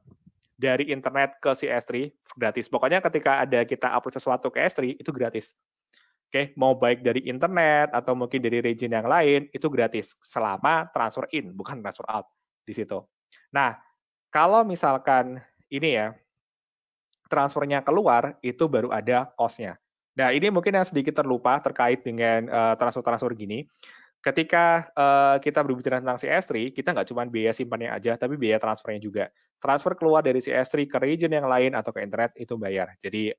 dari internet ke si S3 gratis. Pokoknya ketika ada kita upload sesuatu ke S3 itu gratis. Oke, okay? mau baik dari internet atau mungkin dari region yang lain itu gratis selama transfer in bukan transfer out di situ. Nah, kalau misalkan ini ya transfernya keluar itu baru ada cost-nya. Nah, ini mungkin yang sedikit terlupa terkait dengan eh, transfer-transfer uh, gini. Ketika uh, kita berbicara tentang si S3, kita nggak cuma biaya simpannya aja, tapi biaya transfernya juga transfer keluar dari si S3 ke region yang lain atau ke internet itu bayar. Jadi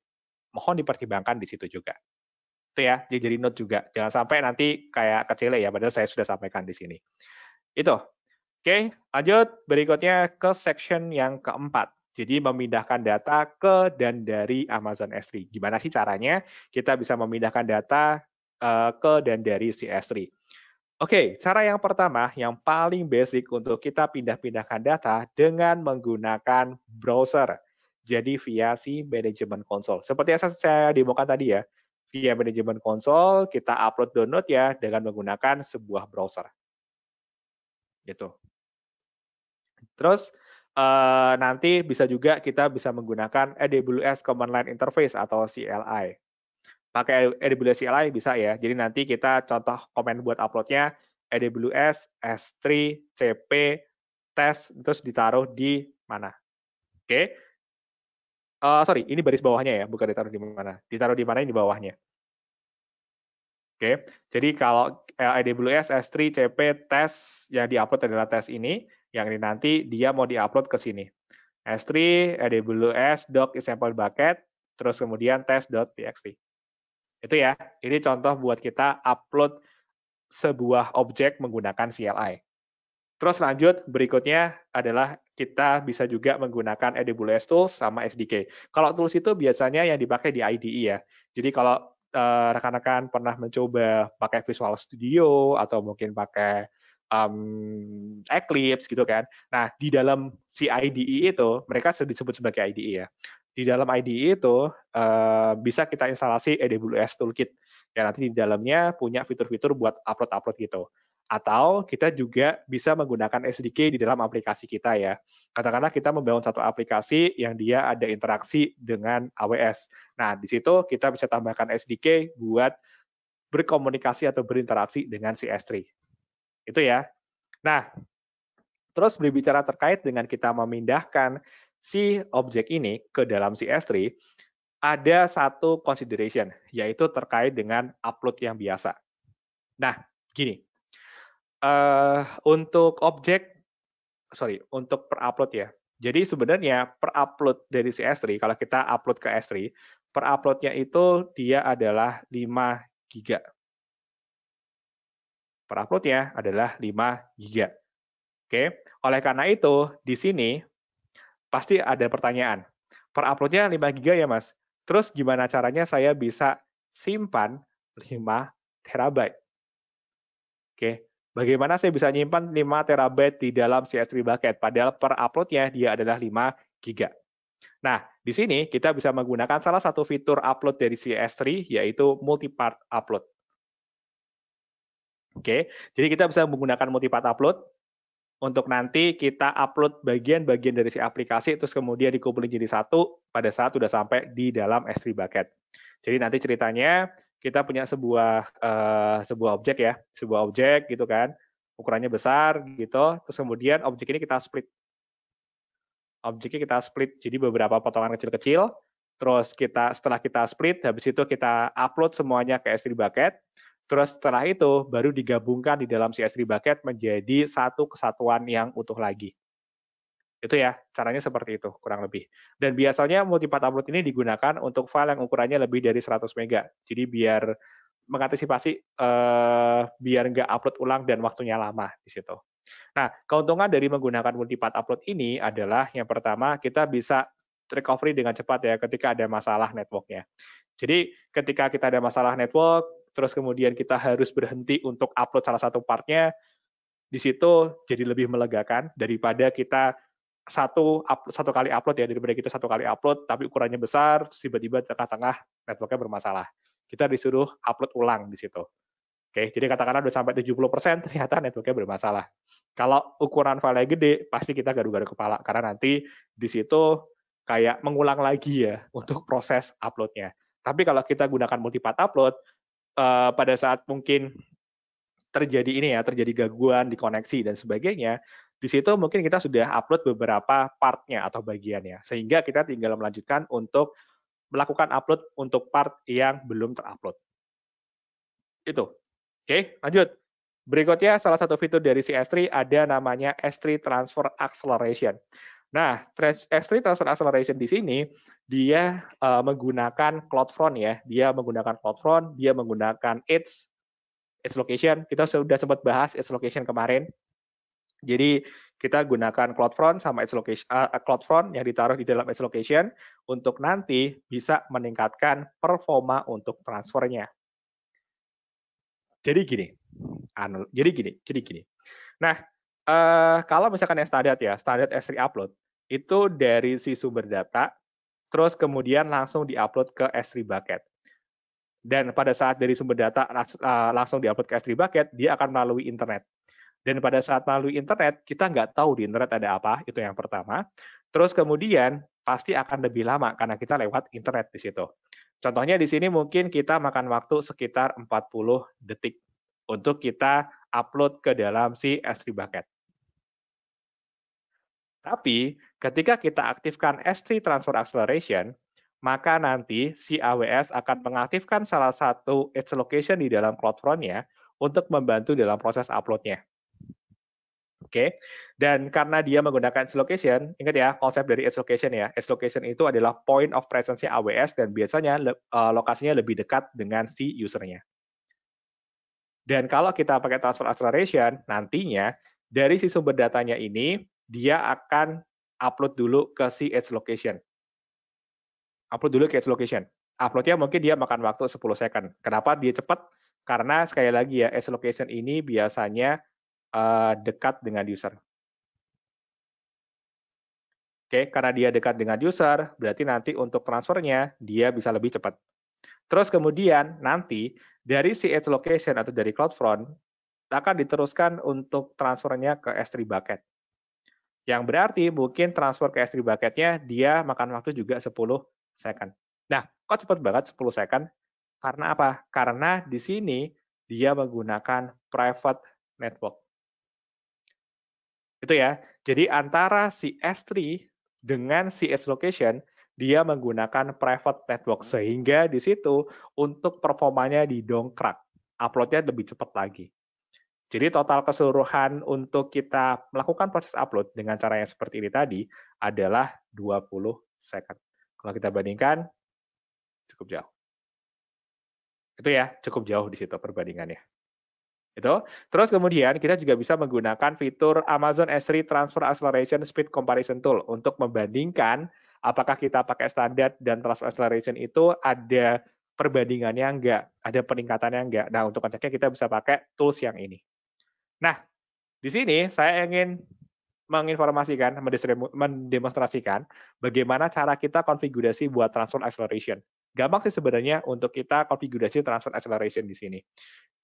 mohon dipertimbangkan di situ juga. Itu ya, jadi note juga. Jangan sampai nanti kayak kecil ya, padahal saya sudah sampaikan di sini. Itu. Oke, lanjut berikutnya ke section yang keempat. Jadi memindahkan data ke dan dari Amazon S3. Gimana sih caranya kita bisa memindahkan data eh, ke dan dari si S3? Oke, cara yang pertama, yang paling basic untuk kita pindah-pindahkan data dengan menggunakan browser. Jadi via si manajemen konsol. Seperti yang saya demokan tadi ya, via manajemen konsol kita upload download ya dengan menggunakan sebuah browser. Gitu. Terus eh, nanti bisa juga kita bisa menggunakan AWS Command Line Interface atau CLI pakai AWS CLI bisa ya. Jadi nanti kita contoh komen buat uploadnya AWS S3 CP test terus ditaruh di mana. Oke. Okay. Uh, eh, sorry, ini baris bawahnya ya, bukan ditaruh di mana. Ditaruh di mana ini bawahnya. Oke. Okay. Jadi kalau eh, AWS S3 CP test yang diupload adalah tes ini, yang ini nanti dia mau diupload ke sini. S3 AWS doc example bucket terus kemudian test.txt. Itu ya, ini contoh buat kita upload sebuah objek menggunakan CLI. Terus lanjut, berikutnya adalah kita bisa juga menggunakan AWS Tools sama SDK. Kalau tools itu biasanya yang dipakai di IDE ya. Jadi kalau rekan eh, rekan-rekan pernah mencoba pakai Visual Studio atau mungkin pakai um, Eclipse gitu kan. Nah, di dalam si IDE itu, mereka disebut sebagai IDE ya di dalam IDE itu uh, bisa kita instalasi AWS Toolkit yang nanti di dalamnya punya fitur-fitur buat upload-upload gitu. Atau kita juga bisa menggunakan SDK di dalam aplikasi kita ya. Katakanlah kita membangun satu aplikasi yang dia ada interaksi dengan AWS. Nah, di situ kita bisa tambahkan SDK buat berkomunikasi atau berinteraksi dengan si S3. Itu ya. Nah, terus berbicara terkait dengan kita memindahkan si objek ini ke dalam si S3, ada satu consideration, yaitu terkait dengan upload yang biasa. Nah, gini, uh, untuk objek, sorry, untuk per upload ya. Jadi sebenarnya per upload dari si S3, kalau kita upload ke S3, per uploadnya itu dia adalah 5 giga. Per uploadnya adalah 5 giga. Oke, oleh karena itu di sini pasti ada pertanyaan. Per uploadnya 5 giga ya mas. Terus gimana caranya saya bisa simpan 5 terabyte? Oke, bagaimana saya bisa nyimpan 5 terabyte di dalam CS3 bucket? Padahal per uploadnya dia adalah 5 giga. Nah, di sini kita bisa menggunakan salah satu fitur upload dari CS3, yaitu multipart upload. Oke, jadi kita bisa menggunakan multipart upload untuk nanti kita upload bagian-bagian dari si aplikasi terus kemudian dikumpulin jadi satu pada saat sudah sampai di dalam S3 bucket. Jadi nanti ceritanya kita punya sebuah uh, sebuah objek ya, sebuah objek gitu kan. Ukurannya besar gitu, terus kemudian objek ini kita split. Objeknya kita split jadi beberapa potongan kecil-kecil, terus kita setelah kita split habis itu kita upload semuanya ke S3 bucket. Terus setelah itu baru digabungkan di dalam CS3 bucket menjadi satu kesatuan yang utuh lagi. Itu ya, caranya seperti itu kurang lebih. Dan biasanya multi -part upload ini digunakan untuk file yang ukurannya lebih dari 100 MB. Jadi biar mengantisipasi eh, biar nggak upload ulang dan waktunya lama di situ. Nah, keuntungan dari menggunakan multi -part upload ini adalah yang pertama kita bisa recovery dengan cepat ya ketika ada masalah networknya. Jadi ketika kita ada masalah network, terus kemudian kita harus berhenti untuk upload salah satu partnya, di situ jadi lebih melegakan daripada kita satu satu kali upload ya daripada kita satu kali upload tapi ukurannya besar tiba-tiba tengah-tengah networknya bermasalah kita disuruh upload ulang di situ oke jadi katakanlah udah sampai 70% ternyata networknya bermasalah kalau ukuran file gede pasti kita garu-garu kepala karena nanti di situ kayak mengulang lagi ya untuk proses uploadnya tapi kalau kita gunakan multipath upload Eh, pada saat mungkin terjadi ini ya, terjadi gangguan di koneksi dan sebagainya, di situ mungkin kita sudah upload beberapa partnya atau bagiannya, sehingga kita tinggal melanjutkan untuk melakukan upload untuk part yang belum terupload. Itu. Oke, lanjut. Berikutnya salah satu fitur dari si S3 ada namanya S3 Transfer Acceleration. Nah, S3 Transfer Acceleration di sini dia uh, menggunakan CloudFront ya, dia menggunakan CloudFront, dia menggunakan Edge, Edge Location. Kita sudah sempat bahas Edge Location kemarin. Jadi kita gunakan CloudFront sama Edge Location, uh, eh, eh, CloudFront yang ditaruh di dalam Edge Location untuk nanti bisa meningkatkan performa untuk transfernya. Jadi gini, anu, jadi gini, jadi gini. Nah, uh, kalau misalkan yang standar ya, standar S3 upload, itu dari si sumber data, terus kemudian langsung diupload ke S3 bucket. Dan pada saat dari sumber data eh, langsung diupload ke S3 bucket, dia akan melalui internet. Dan pada saat melalui internet, kita nggak tahu di internet ada apa, itu yang pertama. Terus kemudian pasti akan lebih lama karena kita lewat internet di situ. Contohnya di sini mungkin kita makan waktu sekitar 40 detik untuk kita upload ke dalam si S3 bucket. Tapi ketika kita aktifkan S3 Transfer Acceleration, maka nanti si AWS akan mengaktifkan salah satu edge location di dalam CloudFront-nya untuk membantu dalam proses upload-nya. Oke, okay. dan karena dia menggunakan edge location, ingat ya konsep dari edge location ya. Edge location itu adalah point of presence AWS dan biasanya eh, lokasinya lebih dekat dengan si usernya. Dan kalau kita pakai transfer acceleration, nantinya dari si sumber datanya ini dia akan upload dulu ke si edge location. Upload dulu ke edge location. Uploadnya mungkin dia makan waktu 10 second. Kenapa dia cepat? Karena sekali lagi ya, edge location ini biasanya uh, dekat dengan user. Oke, okay, karena dia dekat dengan user, berarti nanti untuk transfernya dia bisa lebih cepat. Terus kemudian nanti dari si edge location atau dari CloudFront akan diteruskan untuk transfernya ke S3 bucket. Yang berarti mungkin transfer ke S3 bucketnya dia makan waktu juga 10 second. Nah, kok cepat banget 10 second? Karena apa? Karena di sini dia menggunakan private network. Itu ya. Jadi antara si S3 dengan si S location dia menggunakan private network sehingga di situ untuk performanya didongkrak, uploadnya lebih cepat lagi. Jadi total keseluruhan untuk kita melakukan proses upload dengan cara yang seperti ini tadi adalah 20 second. Kalau kita bandingkan, cukup jauh. Itu ya, cukup jauh di situ perbandingannya. Itu. Terus kemudian kita juga bisa menggunakan fitur Amazon S3 Transfer Acceleration Speed Comparison Tool untuk membandingkan apakah kita pakai standar dan transfer acceleration itu ada perbandingannya enggak, ada peningkatannya enggak. Nah, untuk ngeceknya kita bisa pakai tools yang ini. Nah, di sini saya ingin menginformasikan, mendemonstrasikan bagaimana cara kita konfigurasi buat transfer acceleration. Gampang sih sebenarnya untuk kita konfigurasi transfer acceleration di sini.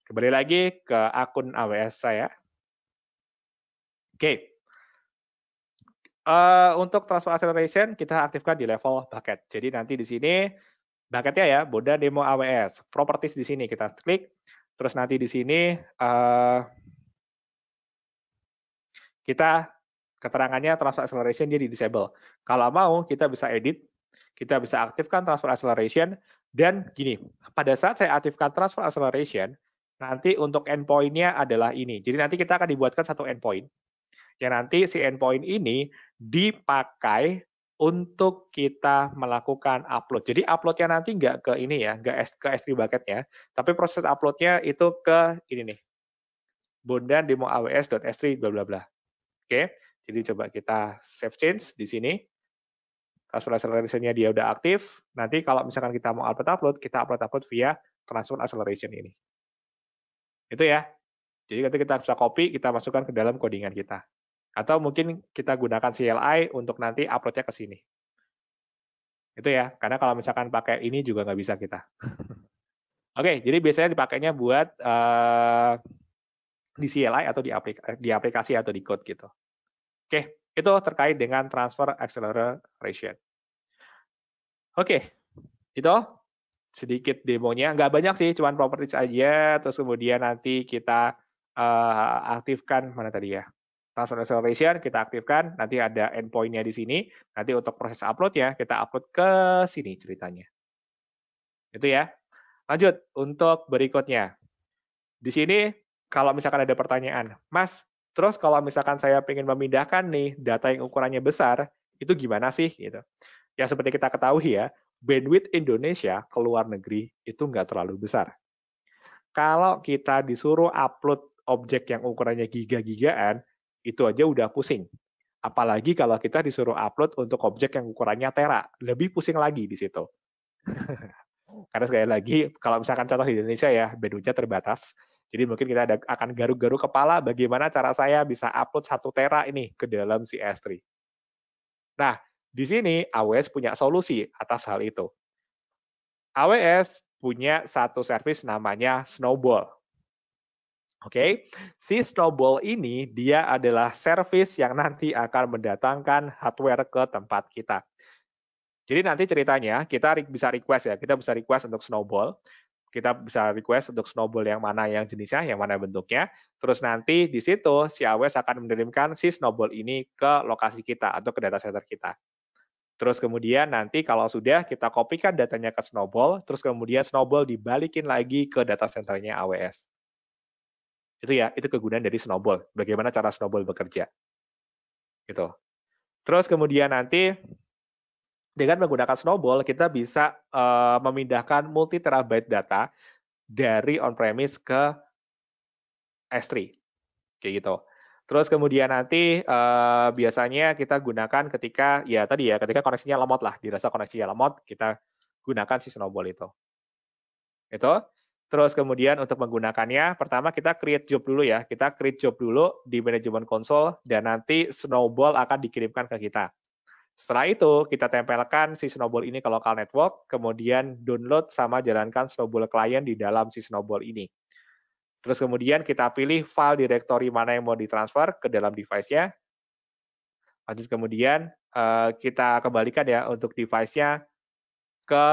Kembali lagi ke akun AWS saya. Oke. Okay. Uh, eh, untuk transfer acceleration kita aktifkan di level bucket. Jadi nanti di sini bucketnya ya, Boda demo AWS, properties di sini kita klik, terus nanti di sini uh, kita keterangannya transfer acceleration dia di disable. Kalau mau kita bisa edit, kita bisa aktifkan transfer acceleration dan gini, pada saat saya aktifkan transfer acceleration, nanti untuk endpoint-nya adalah ini. Jadi nanti kita akan dibuatkan satu endpoint. Yang nanti si endpoint ini dipakai untuk kita melakukan upload. Jadi uploadnya nanti nggak ke ini ya, nggak ke S3 bucketnya, tapi proses uploadnya itu ke ini nih, bondan demo aws.s3 bla bla bla. Oke, jadi coba kita save change di sini. Transfer acceleration-nya dia udah aktif. Nanti kalau misalkan kita mau upload upload, kita upload upload via transfer acceleration ini. Itu ya. Jadi nanti kita bisa copy, kita masukkan ke dalam codingan kita. Atau mungkin kita gunakan CLI untuk nanti uploadnya ke sini. Itu ya, karena kalau misalkan pakai ini juga nggak bisa kita. Oke, okay, jadi biasanya dipakainya buat eh, di CLI atau di aplikasi, eh, di aplikasi atau di code gitu. Oke, itu terkait dengan transfer acceleration. Oke, itu sedikit demonya. Nggak banyak sih, cuma properties aja, terus kemudian nanti kita uh, aktifkan, mana tadi ya, transfer acceleration, kita aktifkan, nanti ada endpointnya di sini, nanti untuk proses upload ya, kita upload ke sini ceritanya. Itu ya. Lanjut, untuk berikutnya. Di sini kalau misalkan ada pertanyaan, Mas, terus kalau misalkan saya ingin memindahkan nih data yang ukurannya besar, itu gimana sih? Gitu. Ya seperti kita ketahui ya, bandwidth Indonesia ke luar negeri itu nggak terlalu besar. Kalau kita disuruh upload objek yang ukurannya giga-gigaan, itu aja udah pusing. Apalagi kalau kita disuruh upload untuk objek yang ukurannya tera, lebih pusing lagi di situ. Karena sekali lagi, kalau misalkan contoh di Indonesia ya, bandwidthnya terbatas, jadi mungkin kita ada, akan garuk-garuk kepala bagaimana cara saya bisa upload satu tera ini ke dalam si S3. Nah, di sini AWS punya solusi atas hal itu. AWS punya satu service namanya Snowball. Oke, okay? si Snowball ini dia adalah service yang nanti akan mendatangkan hardware ke tempat kita. Jadi nanti ceritanya kita bisa request ya, kita bisa request untuk Snowball kita bisa request untuk snowball yang mana yang jenisnya, yang mana bentuknya. Terus nanti di situ si AWS akan mengirimkan si snowball ini ke lokasi kita atau ke data center kita. Terus kemudian nanti kalau sudah kita kopikan datanya ke snowball, terus kemudian snowball dibalikin lagi ke data centernya AWS. Itu ya, itu kegunaan dari snowball. Bagaimana cara snowball bekerja. Gitu. Terus kemudian nanti dengan menggunakan Snowball kita bisa uh, memindahkan multi terabyte data dari on-premise ke S3. Kayak gitu. Terus kemudian nanti uh, biasanya kita gunakan ketika ya tadi ya ketika koneksinya lemot lah, dirasa koneksinya lemot, kita gunakan si Snowball itu. Itu. Terus kemudian untuk menggunakannya, pertama kita create job dulu ya. Kita create job dulu di manajemen konsol dan nanti Snowball akan dikirimkan ke kita. Setelah itu, kita tempelkan si Snowball ini ke local network, kemudian download sama jalankan Snowball client di dalam si Snowball ini. Terus kemudian kita pilih file directory mana yang mau ditransfer ke dalam device-nya. Lanjut kemudian eh, kita kembalikan ya untuk device-nya ke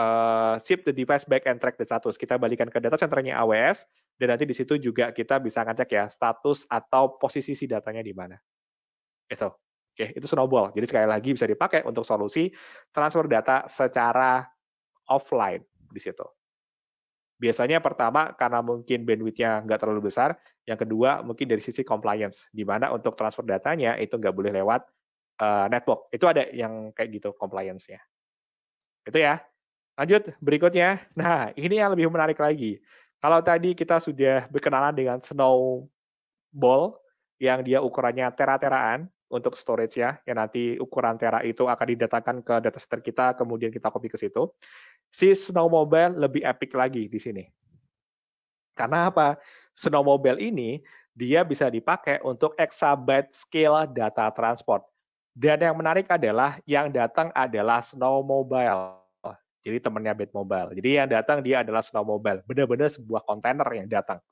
eh, ship the device back and track the status. Kita balikan ke data centernya AWS, dan nanti di situ juga kita bisa ngecek ya status atau posisi si datanya di mana. Itu. Oke, itu snowball. Jadi sekali lagi bisa dipakai untuk solusi transfer data secara offline di situ. Biasanya pertama karena mungkin bandwidth-nya nggak terlalu besar, yang kedua mungkin dari sisi compliance, di mana untuk transfer datanya itu nggak boleh lewat uh, network. Itu ada yang kayak gitu compliance-nya. Itu ya. Lanjut, berikutnya. Nah, ini yang lebih menarik lagi. Kalau tadi kita sudah berkenalan dengan snowball, yang dia ukurannya tera-teraan, untuk storage ya, yang nanti ukuran tera itu akan didatakan ke data center kita, kemudian kita copy ke situ. Si snowmobile lebih epic lagi di sini. Karena apa? Snowmobile ini dia bisa dipakai untuk exabyte scale data transport. Dan yang menarik adalah yang datang adalah snowmobile. Jadi temannya Bed Mobile. Jadi yang datang dia adalah snowmobile. Mobile. Benar-benar sebuah kontainer yang datang.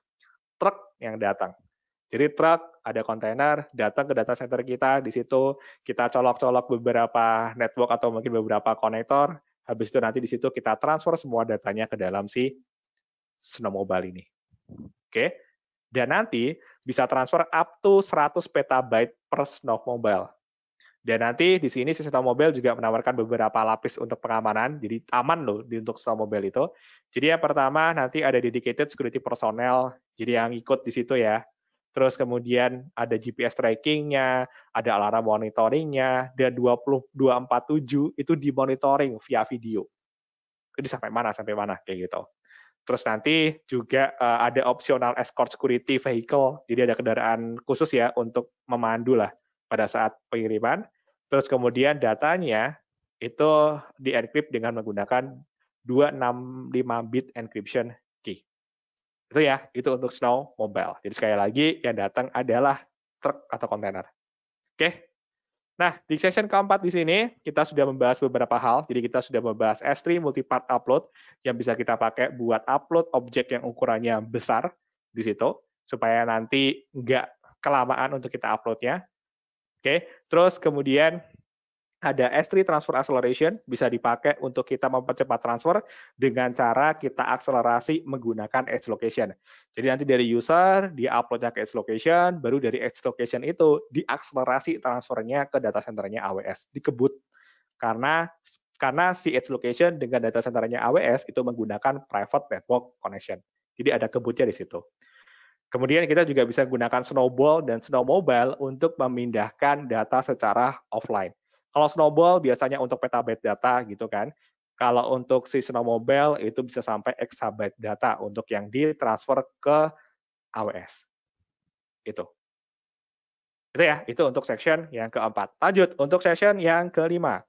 Truk yang datang. Jadi truk, ada kontainer, datang ke data center kita, di situ kita colok-colok beberapa network atau mungkin beberapa konektor, habis itu nanti di situ kita transfer semua datanya ke dalam si Snowmobile ini. Oke. Dan nanti bisa transfer up to 100 petabyte per Snowmobile. Dan nanti di sini si Snowmobile juga menawarkan beberapa lapis untuk pengamanan, jadi aman loh di untuk Snowmobile itu. Jadi yang pertama nanti ada dedicated security personnel, jadi yang ikut di situ ya, terus kemudian ada GPS trackingnya, ada alarm monitoringnya, dan 2247 itu dimonitoring via video. Jadi sampai mana sampai mana kayak gitu. Terus nanti juga eh, ada opsional escort security vehicle, jadi ada kendaraan khusus ya untuk memandu lah pada saat pengiriman. Terus kemudian datanya itu dienkrip dengan menggunakan 265 bit encryption itu ya, itu untuk Snow Mobile. Jadi sekali lagi yang datang adalah truk atau kontainer. Oke. Nah, di session keempat di sini kita sudah membahas beberapa hal. Jadi kita sudah membahas S3 multipart upload yang bisa kita pakai buat upload objek yang ukurannya besar di situ supaya nanti nggak kelamaan untuk kita uploadnya. Oke, terus kemudian ada S3 Transfer Acceleration bisa dipakai untuk kita mempercepat transfer dengan cara kita akselerasi menggunakan Edge Location. Jadi nanti dari user dia uploadnya ke Edge Location, baru dari Edge Location itu diakselerasi transfernya ke data centernya AWS, dikebut karena karena si Edge Location dengan data centernya AWS itu menggunakan private network connection. Jadi ada kebutnya di situ. Kemudian kita juga bisa gunakan Snowball dan Snowmobile untuk memindahkan data secara offline. Kalau snowball biasanya untuk petabyte data gitu kan. Kalau untuk si Snowmobile itu bisa sampai exabyte data untuk yang ditransfer ke AWS. Itu. Itu ya, itu untuk section yang keempat. Lanjut untuk section yang kelima.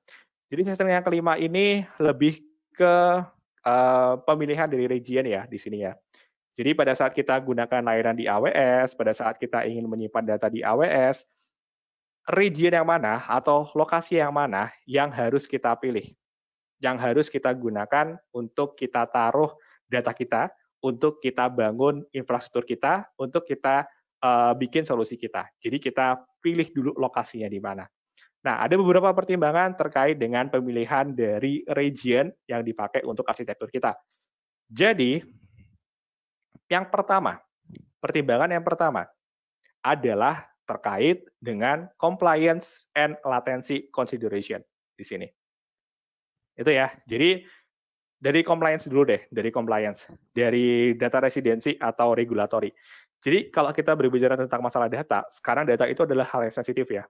Jadi section yang kelima ini lebih ke uh, pemilihan dari region ya di sini ya. Jadi pada saat kita gunakan layanan di AWS, pada saat kita ingin menyimpan data di AWS, region yang mana atau lokasi yang mana yang harus kita pilih, yang harus kita gunakan untuk kita taruh data kita, untuk kita bangun infrastruktur kita, untuk kita uh, bikin solusi kita. Jadi kita pilih dulu lokasinya di mana. Nah, ada beberapa pertimbangan terkait dengan pemilihan dari region yang dipakai untuk arsitektur kita. Jadi, yang pertama, pertimbangan yang pertama adalah terkait dengan compliance and latency consideration di sini. Itu ya. Jadi dari compliance dulu deh, dari compliance, dari data residensi atau regulatory. Jadi kalau kita berbicara tentang masalah data, sekarang data itu adalah hal yang sensitif ya.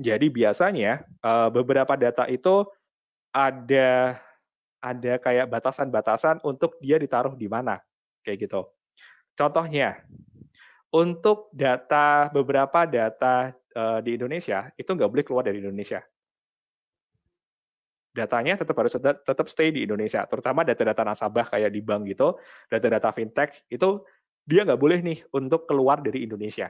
Jadi biasanya eh, beberapa data itu ada ada kayak batasan-batasan untuk dia ditaruh di mana, kayak gitu. Contohnya, untuk data beberapa data eh, di Indonesia itu nggak boleh keluar dari Indonesia. Datanya tetap harus tetap stay di Indonesia, terutama data-data nasabah kayak di bank gitu, data-data fintech itu dia nggak boleh nih untuk keluar dari Indonesia.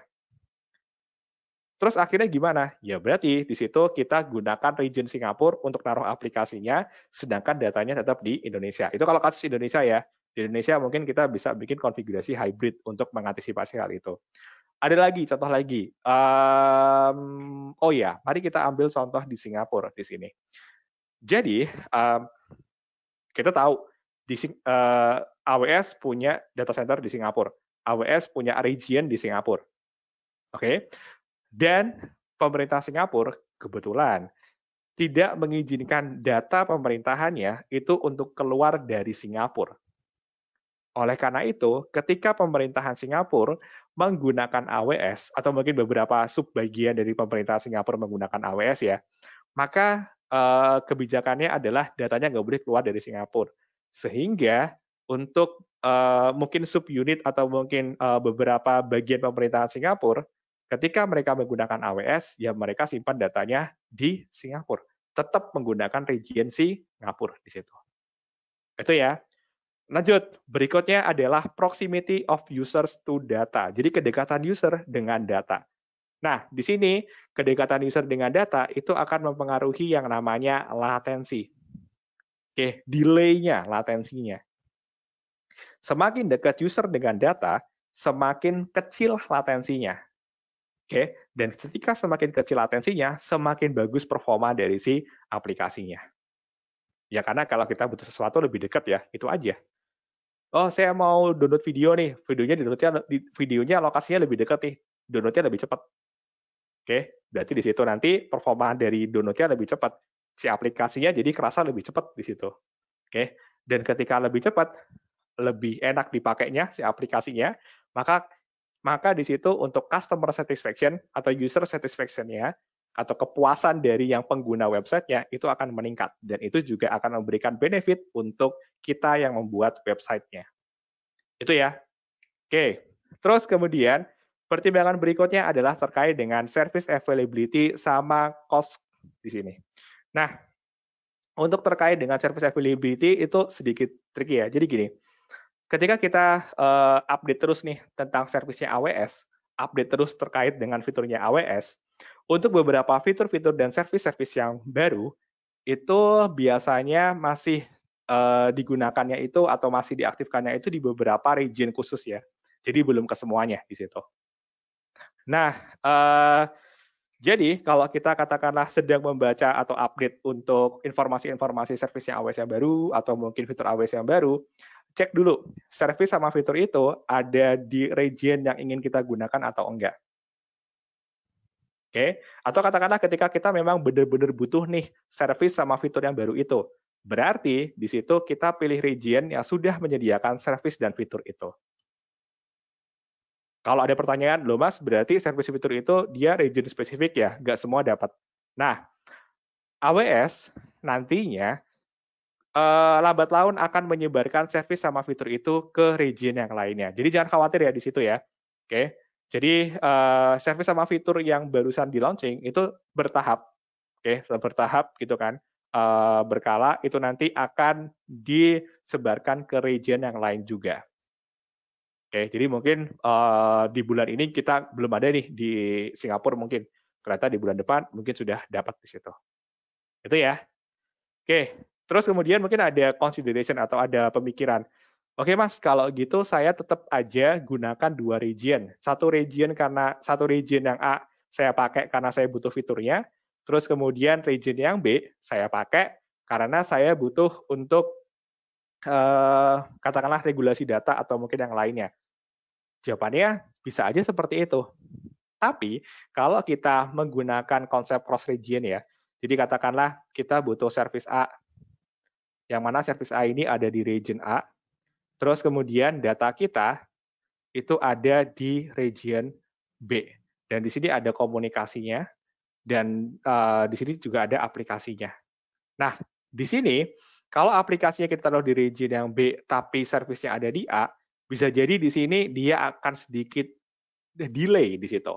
Terus akhirnya gimana? Ya berarti di situ kita gunakan region Singapura untuk naruh aplikasinya, sedangkan datanya tetap di Indonesia. Itu kalau kasus Indonesia ya. Di Indonesia mungkin kita bisa bikin konfigurasi hybrid untuk mengantisipasi hal itu. Ada lagi contoh lagi. Um, oh ya, mari kita ambil contoh di Singapura di sini. Jadi um, kita tahu di uh, eh, AWS punya data center di Singapura, AWS punya region di Singapura, oke? Okay? Dan pemerintah Singapura kebetulan tidak mengizinkan data pemerintahannya itu untuk keluar dari Singapura. Oleh karena itu, ketika pemerintahan Singapura menggunakan AWS atau mungkin beberapa subbagian dari pemerintah Singapura menggunakan AWS ya, maka eh, kebijakannya adalah datanya nggak boleh keluar dari Singapura. Sehingga untuk eh, mungkin subunit atau mungkin eh, beberapa bagian pemerintahan Singapura, ketika mereka menggunakan AWS, ya mereka simpan datanya di Singapura. Tetap menggunakan regency Singapura di situ. Itu ya. Lanjut, berikutnya adalah proximity of users to data. Jadi kedekatan user dengan data. Nah, di sini kedekatan user dengan data itu akan mempengaruhi yang namanya latensi. Oke, delay-nya, latensinya. Semakin dekat user dengan data, semakin kecil latensinya. Oke, dan ketika semakin kecil latensinya, semakin bagus performa dari si aplikasinya. Ya karena kalau kita butuh sesuatu lebih dekat ya, itu aja oh saya mau download video nih, videonya downloadnya videonya lokasinya lebih dekat nih, downloadnya lebih cepat. Oke, berarti di situ nanti performa dari downloadnya lebih cepat. Si aplikasinya jadi kerasa lebih cepat di situ. Oke, dan ketika lebih cepat, lebih enak dipakainya si aplikasinya, maka maka di situ untuk customer satisfaction atau user satisfaction-nya atau kepuasan dari yang pengguna websitenya itu akan meningkat dan itu juga akan memberikan benefit untuk kita yang membuat websitenya. Itu ya. Oke, terus kemudian pertimbangan berikutnya adalah terkait dengan service availability sama cost di sini. Nah, untuk terkait dengan service availability itu sedikit tricky ya. Jadi gini, ketika kita eh, update terus nih tentang servisnya AWS, update terus terkait dengan fiturnya AWS, untuk beberapa fitur-fitur dan servis-servis yang baru, itu biasanya masih uh, digunakannya itu atau masih diaktifkannya itu di beberapa region khusus ya. Jadi belum ke semuanya di situ. Nah, uh, jadi kalau kita katakanlah sedang membaca atau update untuk informasi-informasi servis yang AWS yang baru atau mungkin fitur AWS yang baru, cek dulu servis sama fitur itu ada di region yang ingin kita gunakan atau enggak. Oke, okay? atau katakanlah ketika kita memang benar-benar butuh nih service sama fitur yang baru itu. Berarti di situ kita pilih region yang sudah menyediakan service dan fitur itu. Kalau ada pertanyaan, loh mas, berarti service fitur itu dia region spesifik ya, nggak semua dapat. Nah, AWS nantinya eh, lambat laun akan menyebarkan service sama fitur itu ke region yang lainnya. Jadi jangan khawatir ya di situ ya. Oke, okay? Jadi uh, service sama fitur yang barusan di launching itu bertahap, oke, okay, bertahap gitu kan, uh, berkala itu nanti akan disebarkan ke region yang lain juga. Oke, okay, jadi mungkin uh, di bulan ini kita belum ada nih di Singapura mungkin, ternyata di bulan depan mungkin sudah dapat di situ. Itu ya. Oke, okay, terus kemudian mungkin ada consideration atau ada pemikiran Oke mas, kalau gitu saya tetap aja gunakan dua region. Satu region karena satu region yang A saya pakai karena saya butuh fiturnya, terus kemudian region yang B saya pakai karena saya butuh untuk eh, katakanlah regulasi data atau mungkin yang lainnya. Jawabannya bisa aja seperti itu. Tapi kalau kita menggunakan konsep cross region ya, jadi katakanlah kita butuh service A, yang mana service A ini ada di region A, Terus kemudian data kita itu ada di region B. Dan di sini ada komunikasinya dan eh, di sini juga ada aplikasinya. Nah, di sini kalau aplikasinya kita taruh di region yang B tapi servisnya ada di A, bisa jadi di sini dia akan sedikit delay di situ.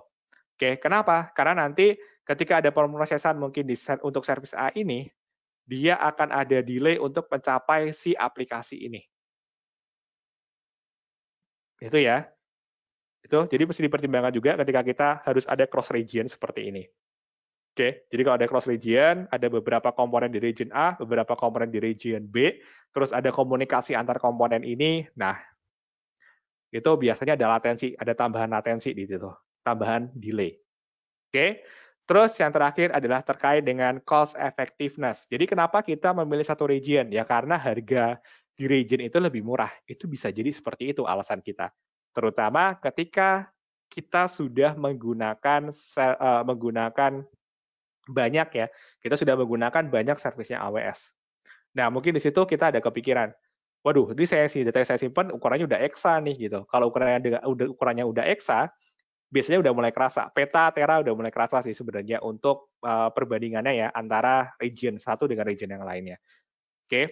Oke, kenapa? Karena nanti ketika ada pemrosesan mungkin di, untuk servis A ini, dia akan ada delay untuk mencapai si aplikasi ini. Itu ya. Itu jadi mesti dipertimbangkan juga ketika kita harus ada cross region seperti ini. Oke, jadi kalau ada cross region, ada beberapa komponen di region A, beberapa komponen di region B, terus ada komunikasi antar komponen ini. Nah, itu biasanya ada latensi, ada tambahan latensi di situ, tambahan delay. Oke. Terus yang terakhir adalah terkait dengan cost effectiveness. Jadi kenapa kita memilih satu region? Ya karena harga di region itu lebih murah. Itu bisa jadi seperti itu alasan kita. Terutama ketika kita sudah menggunakan uh, menggunakan banyak ya, kita sudah menggunakan banyak servisnya AWS. Nah, mungkin di situ kita ada kepikiran, waduh, di saya sih data yang saya simpan ukurannya udah eksa nih gitu. Kalau ukurannya udah ukurannya udah eksa, biasanya udah mulai kerasa. Peta Tera udah mulai kerasa sih sebenarnya untuk uh, perbandingannya ya antara region satu dengan region yang lainnya. Oke. Okay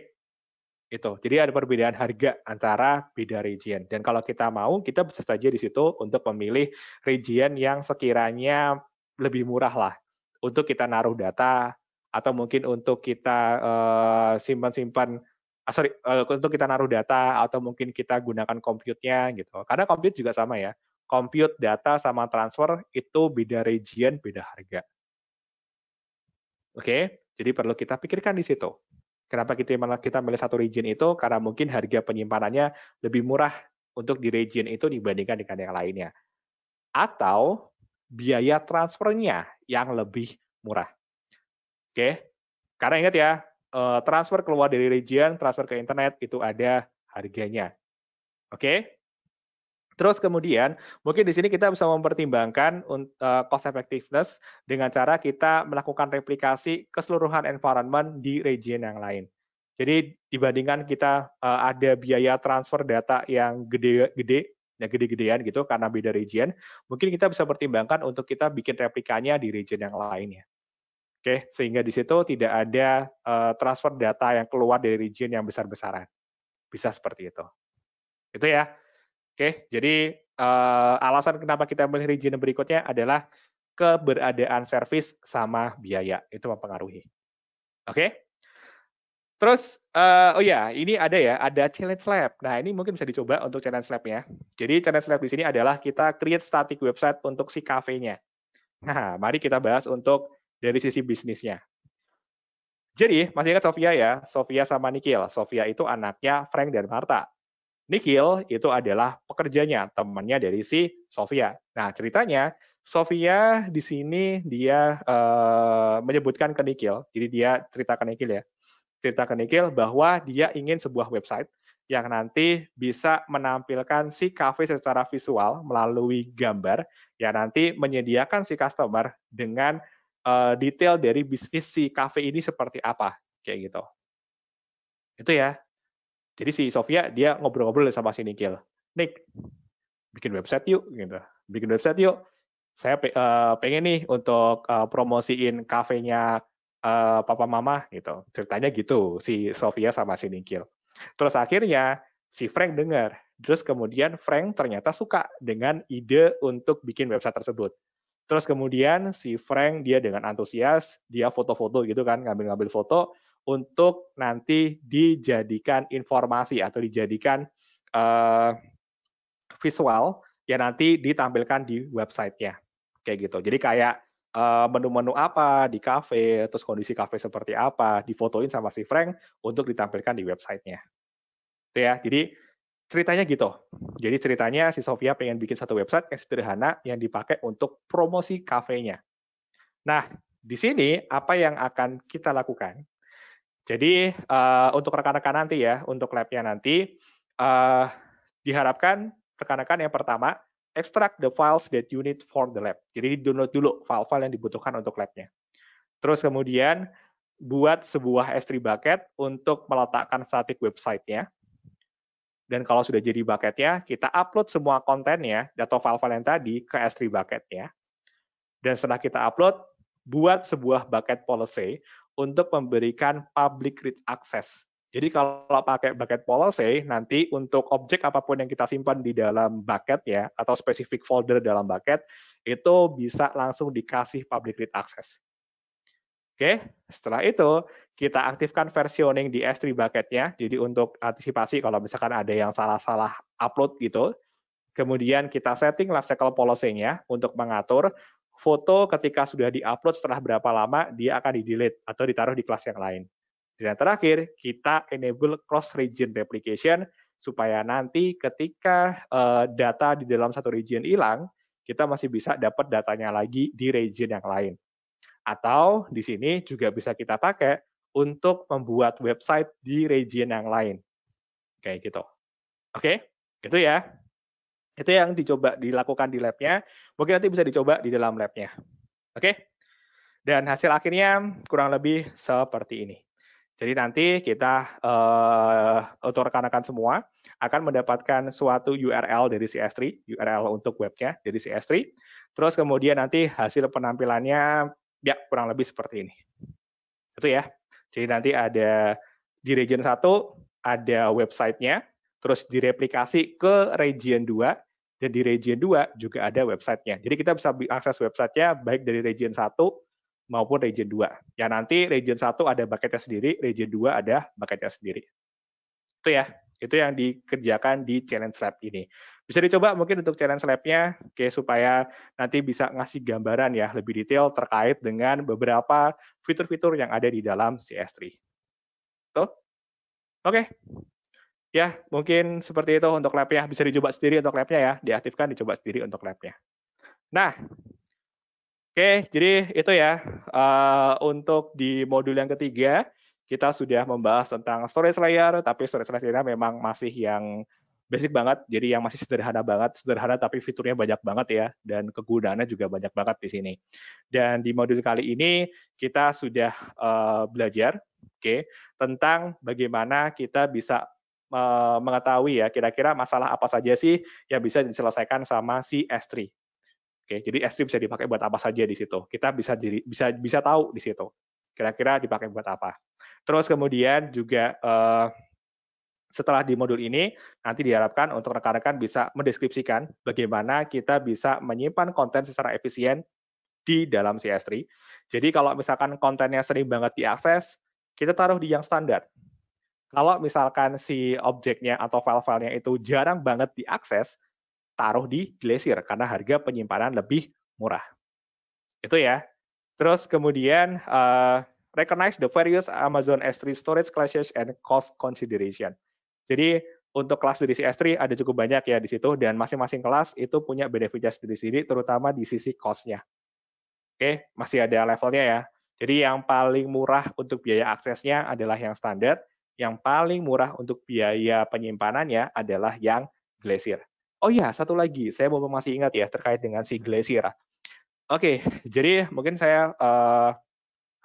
itu. Jadi ada perbedaan harga antara beda region. Dan kalau kita mau, kita bisa saja di situ untuk memilih region yang sekiranya lebih murah lah untuk kita naruh data atau mungkin untuk kita eh, simpan-simpan uh, ah, simpan sorry uh, untuk kita naruh data atau mungkin kita gunakan compute-nya gitu. Karena compute juga sama ya. Compute data sama transfer itu beda region, beda harga. Oke, okay? jadi perlu kita pikirkan di situ. Kenapa kita kita milih satu region itu? Karena mungkin harga penyimpanannya lebih murah untuk di region itu dibandingkan dengan yang lainnya. Atau biaya transfernya yang lebih murah. Oke, karena ingat ya, eh, transfer keluar dari region, transfer ke internet itu ada harganya. Oke, Terus kemudian mungkin di sini kita bisa mempertimbangkan eh, cost effectiveness dengan cara kita melakukan replikasi keseluruhan environment di region yang lain. Jadi dibandingkan kita eh, ada biaya transfer data yang gede-gede ya gede-gedean gitu karena beda region, mungkin kita bisa pertimbangkan untuk kita bikin replikanya di region yang lainnya. Oke, sehingga di situ tidak ada eh, transfer data yang keluar dari region yang besar-besaran. Bisa seperti itu. Itu ya. Oke, jadi uh, alasan kenapa kita memilih region berikutnya adalah keberadaan servis sama biaya itu mempengaruhi. Oke. Okay? Terus, uh, oh ya, ini ada ya, ada challenge lab. Nah, ini mungkin bisa dicoba untuk challenge labnya. Jadi challenge lab di sini adalah kita create static website untuk si kafenya. Nah, mari kita bahas untuk dari sisi bisnisnya. Jadi, masih ingat Sofia ya? Sofia sama Nikhil. Sofia itu anaknya Frank dan Marta. Nikhil itu adalah pekerjanya, temannya dari si Sofia. Nah, ceritanya Sofia di sini dia uh, menyebutkan ke Nikhil, jadi dia cerita ke Nikhil ya. Cerita ke Nikhil bahwa dia ingin sebuah website yang nanti bisa menampilkan si kafe secara visual melalui gambar ya nanti menyediakan si customer dengan uh, detail dari bisnis si kafe ini seperti apa kayak gitu. Itu ya jadi si Sofia dia ngobrol-ngobrol sama si Nikil, Nick, bikin website yuk, gitu. Bikin website yuk. Saya uh, pengen nih untuk uh, promosiin kafenya uh, papa mama gitu. Ceritanya gitu si Sofia sama si Nikil. Terus akhirnya si Frank dengar. Terus kemudian Frank ternyata suka dengan ide untuk bikin website tersebut. Terus kemudian si Frank dia dengan antusias dia foto-foto gitu kan ngambil-ngambil foto untuk nanti dijadikan informasi atau dijadikan uh, visual yang nanti ditampilkan di websitenya kayak gitu. Jadi kayak eh, menu-menu apa di kafe, terus kondisi kafe seperti apa, difotoin sama si Frank untuk ditampilkan di websitenya. Itu ya. Jadi ceritanya gitu. Jadi ceritanya si Sofia pengen bikin satu website yang sederhana yang dipakai untuk promosi kafenya. Nah, di sini apa yang akan kita lakukan? Jadi uh, untuk rekan-rekan nanti ya, untuk labnya nanti uh, diharapkan rekan-rekan yang pertama extract the files that you need for the lab. Jadi download dulu file-file yang dibutuhkan untuk labnya. Terus kemudian buat sebuah S3 bucket untuk meletakkan static website-nya. Dan kalau sudah jadi bucketnya, kita upload semua kontennya, data file-file yang tadi ke S3 bucketnya. Dan setelah kita upload, buat sebuah bucket policy untuk memberikan public read access. Jadi kalau pakai bucket policy, nanti untuk objek apapun yang kita simpan di dalam bucket ya, atau spesifik folder dalam bucket, itu bisa langsung dikasih public read access. Oke, setelah itu kita aktifkan versioning di S3 bucketnya, jadi untuk antisipasi kalau misalkan ada yang salah-salah upload gitu. Kemudian kita setting lifecycle policy-nya untuk mengatur foto ketika sudah diupload setelah berapa lama dia akan di-delete atau ditaruh di kelas yang lain. Dan yang terakhir, kita enable cross region replication supaya nanti ketika eh, data di dalam satu region hilang, kita masih bisa dapat datanya lagi di region yang lain. Atau di sini juga bisa kita pakai untuk membuat website di region yang lain. Kayak gitu. Oke, okay? gitu ya. Itu yang dicoba dilakukan di labnya. Mungkin nanti bisa dicoba di dalam labnya. Oke? Okay? Dan hasil akhirnya kurang lebih seperti ini. Jadi nanti kita uh, eh, untuk rekan-rekan semua akan mendapatkan suatu URL dari CS3, URL untuk webnya dari CS3. Terus kemudian nanti hasil penampilannya ya kurang lebih seperti ini. Itu ya. Jadi nanti ada di region 1 ada websitenya, terus direplikasi ke region 2 jadi region 2 juga ada websitenya. Jadi kita bisa akses websitenya baik dari region 1 maupun region 2. Ya nanti region 1 ada bucketnya sendiri, region 2 ada bucketnya sendiri. Itu ya, itu yang dikerjakan di Challenge Lab ini. Bisa dicoba mungkin untuk Challenge Lab-nya, oke, supaya nanti bisa ngasih gambaran ya lebih detail terkait dengan beberapa fitur-fitur yang ada di dalam CS3. Oke, okay ya mungkin seperti itu untuk labnya bisa dicoba sendiri untuk labnya ya diaktifkan dicoba sendiri untuk labnya nah oke okay, jadi itu ya uh, untuk di modul yang ketiga kita sudah membahas tentang storage layer tapi storage layer memang masih yang basic banget jadi yang masih sederhana banget sederhana tapi fiturnya banyak banget ya dan kegunaannya juga banyak banget di sini dan di modul kali ini kita sudah uh, belajar oke okay, tentang bagaimana kita bisa Eh, mengetahui ya kira-kira masalah apa saja sih yang bisa diselesaikan sama si S3. Oke, jadi S3 bisa dipakai buat apa saja di situ. Kita bisa diri, bisa bisa tahu di situ. Kira-kira dipakai buat apa. Terus kemudian juga eh, setelah di modul ini nanti diharapkan untuk rekan-rekan bisa mendeskripsikan bagaimana kita bisa menyimpan konten secara efisien di dalam s 3 Jadi kalau misalkan kontennya sering banget diakses, kita taruh di yang standar. Kalau misalkan si objeknya atau file-filenya itu jarang banget diakses, taruh di Glacier karena harga penyimpanan lebih murah. Itu ya. Terus kemudian uh, recognize the various Amazon S3 storage classes and cost consideration. Jadi untuk kelas dari si S3 ada cukup banyak ya di situ dan masing-masing kelas itu punya benefitnya sendiri-sendiri terutama di sisi cost-nya. Oke, masih ada levelnya ya. Jadi yang paling murah untuk biaya aksesnya adalah yang standard yang paling murah untuk biaya penyimpanannya adalah yang Glacier. Oh iya, satu lagi, saya mau masih ingat ya terkait dengan si Glacier. Oke, jadi mungkin saya uh,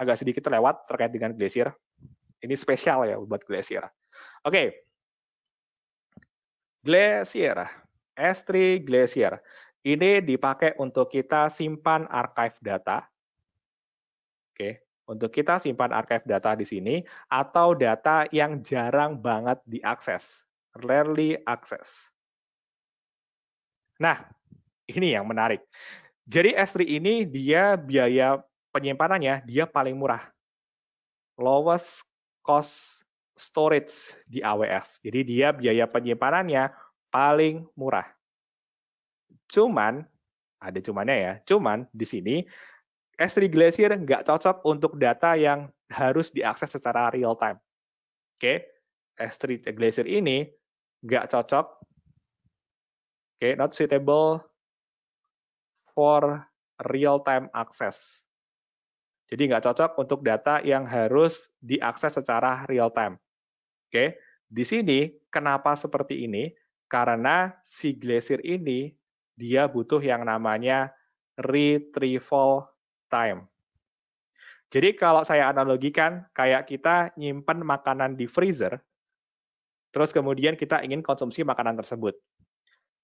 agak sedikit terlewat terkait dengan Glacier. Ini spesial ya buat Glacier. Oke, Glacier, S3 Glacier. Ini dipakai untuk kita simpan archive data. Oke, untuk kita simpan archive data di sini atau data yang jarang banget diakses, rarely access. Nah, ini yang menarik. Jadi S3 ini dia biaya penyimpanannya dia paling murah. Lowest cost storage di AWS. Jadi dia biaya penyimpanannya paling murah. Cuman ada cumannya ya. Cuman di sini S3 Glacier nggak cocok untuk data yang harus diakses secara real time. Oke, okay? S3 Glacier ini nggak cocok. Oke, okay, not suitable for real time access. Jadi nggak cocok untuk data yang harus diakses secara real time. Oke, okay? di sini kenapa seperti ini? Karena si Glacier ini dia butuh yang namanya retrieval time. Jadi kalau saya analogikan, kayak kita nyimpen makanan di freezer, terus kemudian kita ingin konsumsi makanan tersebut.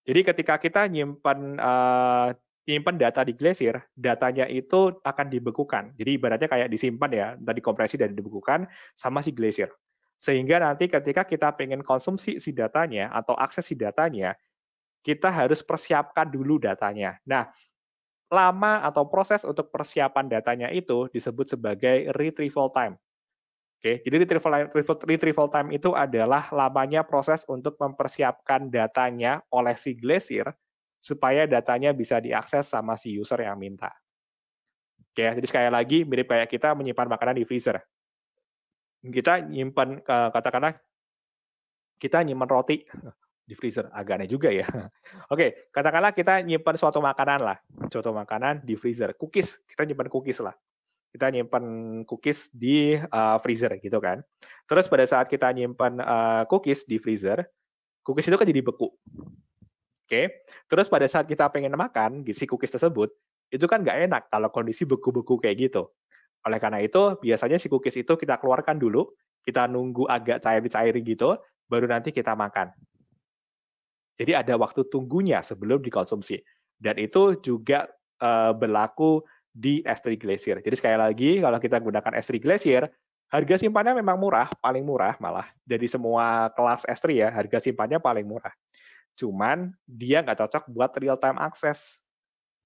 Jadi ketika kita nyimpen, uh, eh, nyimpan data di glasir, datanya itu akan dibekukan. Jadi ibaratnya kayak disimpan ya, tadi kompresi dan dibekukan sama si glasir. Sehingga nanti ketika kita pengen konsumsi si datanya atau akses si datanya, kita harus persiapkan dulu datanya. Nah, lama atau proses untuk persiapan datanya itu disebut sebagai retrieval time. Oke, jadi retrieval, retrieval time itu adalah lamanya proses untuk mempersiapkan datanya oleh si Glacier supaya datanya bisa diakses sama si user yang minta. Oke, jadi sekali lagi mirip kayak kita menyimpan makanan di freezer. Kita nyimpan eh, katakanlah kita nyimpan roti di freezer. Agak aneh juga ya. Oke, katakanlah kita nyimpan suatu makanan lah. Suatu makanan di freezer. Cookies, kita nyimpan cookies lah. Kita nyimpan cookies di uh, freezer gitu kan. Terus pada saat kita nyimpan uh, cookies di freezer, cookies itu kan jadi beku. Oke, terus pada saat kita pengen makan si cookies tersebut, itu kan nggak enak kalau kondisi beku-beku kayak gitu. Oleh karena itu, biasanya si cookies itu kita keluarkan dulu, kita nunggu agak cair-cair gitu, baru nanti kita makan. Jadi ada waktu tunggunya sebelum dikonsumsi. Dan itu juga eh, berlaku di S3 Glacier. Jadi sekali lagi, kalau kita gunakan S3 Glacier, harga simpannya memang murah, paling murah malah. Jadi semua kelas S3 ya, harga simpannya paling murah. Cuman dia nggak cocok buat real-time access.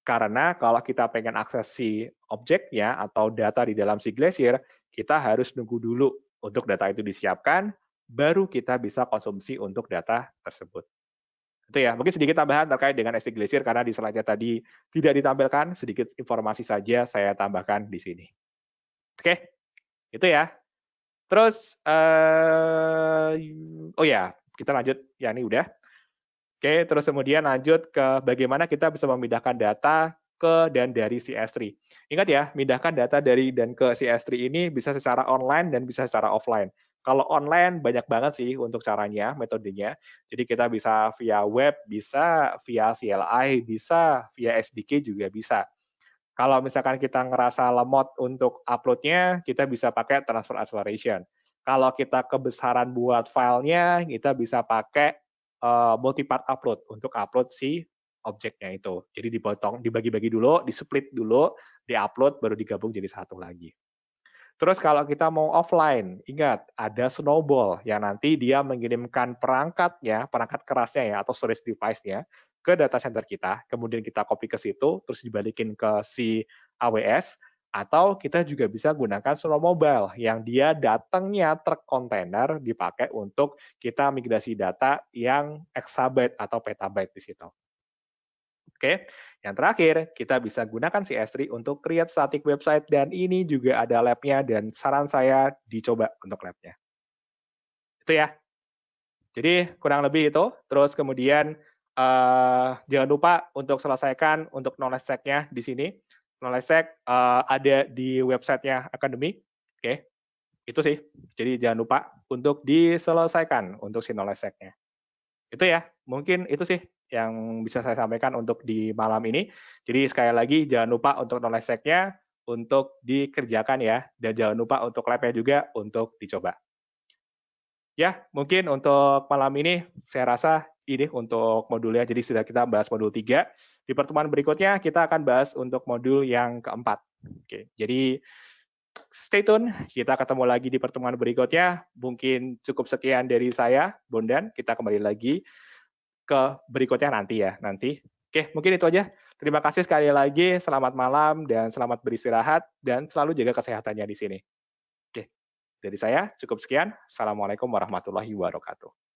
Karena kalau kita pengen akses si objeknya atau data di dalam si Glacier, kita harus nunggu dulu untuk data itu disiapkan, baru kita bisa konsumsi untuk data tersebut. Itu ya, mungkin sedikit tambahan terkait dengan SD Glacier karena di slide tadi tidak ditampilkan, sedikit informasi saja saya tambahkan di sini. Oke, itu ya. Terus, uh, oh ya, kita lanjut, ya ini udah. Oke, terus kemudian lanjut ke bagaimana kita bisa memindahkan data ke dan dari CS3. Ingat ya, memindahkan data dari dan ke CS3 ini bisa secara online dan bisa secara offline. Kalau online banyak banget sih untuk caranya, metodenya. Jadi kita bisa via web, bisa via CLI, bisa via SDK juga bisa. Kalau misalkan kita ngerasa lemot untuk uploadnya, kita bisa pakai transfer acceleration. Kalau kita kebesaran buat filenya, kita bisa pakai uh, multipart upload untuk upload si objeknya itu. Jadi dipotong, dibagi-bagi dulu, di split dulu, di-upload, baru digabung jadi satu lagi. Terus kalau kita mau offline, ingat ada snowball yang nanti dia mengirimkan perangkatnya, perangkat kerasnya ya atau storage device-nya ke data center kita, kemudian kita copy ke situ, terus dibalikin ke si AWS, atau kita juga bisa gunakan snowmobile yang dia datangnya truk kontainer dipakai untuk kita migrasi data yang exabyte atau petabyte di situ. Oke, yang terakhir kita bisa gunakan si S3 untuk create static website dan ini juga ada labnya dan saran saya dicoba untuk labnya. Itu ya. Jadi kurang lebih itu. Terus kemudian uh, jangan lupa untuk selesaikan untuk knowledge check-nya di sini. Knowledge check uh, eh, ada di websitenya akademi. Oke, itu sih. Jadi jangan lupa untuk diselesaikan untuk si knowledge check-nya. Itu ya, mungkin itu sih yang bisa saya sampaikan untuk di malam ini. Jadi sekali lagi jangan lupa untuk nolesek nya untuk dikerjakan ya dan jangan lupa untuk lab-nya juga untuk dicoba. Ya, mungkin untuk malam ini saya rasa ini untuk modulnya. Jadi sudah kita bahas modul 3. Di pertemuan berikutnya kita akan bahas untuk modul yang keempat. Oke, jadi stay tune. Kita ketemu lagi di pertemuan berikutnya. Mungkin cukup sekian dari saya, Bondan. Kita kembali lagi ke berikutnya nanti ya, nanti. Oke, mungkin itu aja. Terima kasih sekali lagi, selamat malam dan selamat beristirahat dan selalu jaga kesehatannya di sini. Oke, dari saya cukup sekian. Assalamualaikum warahmatullahi wabarakatuh.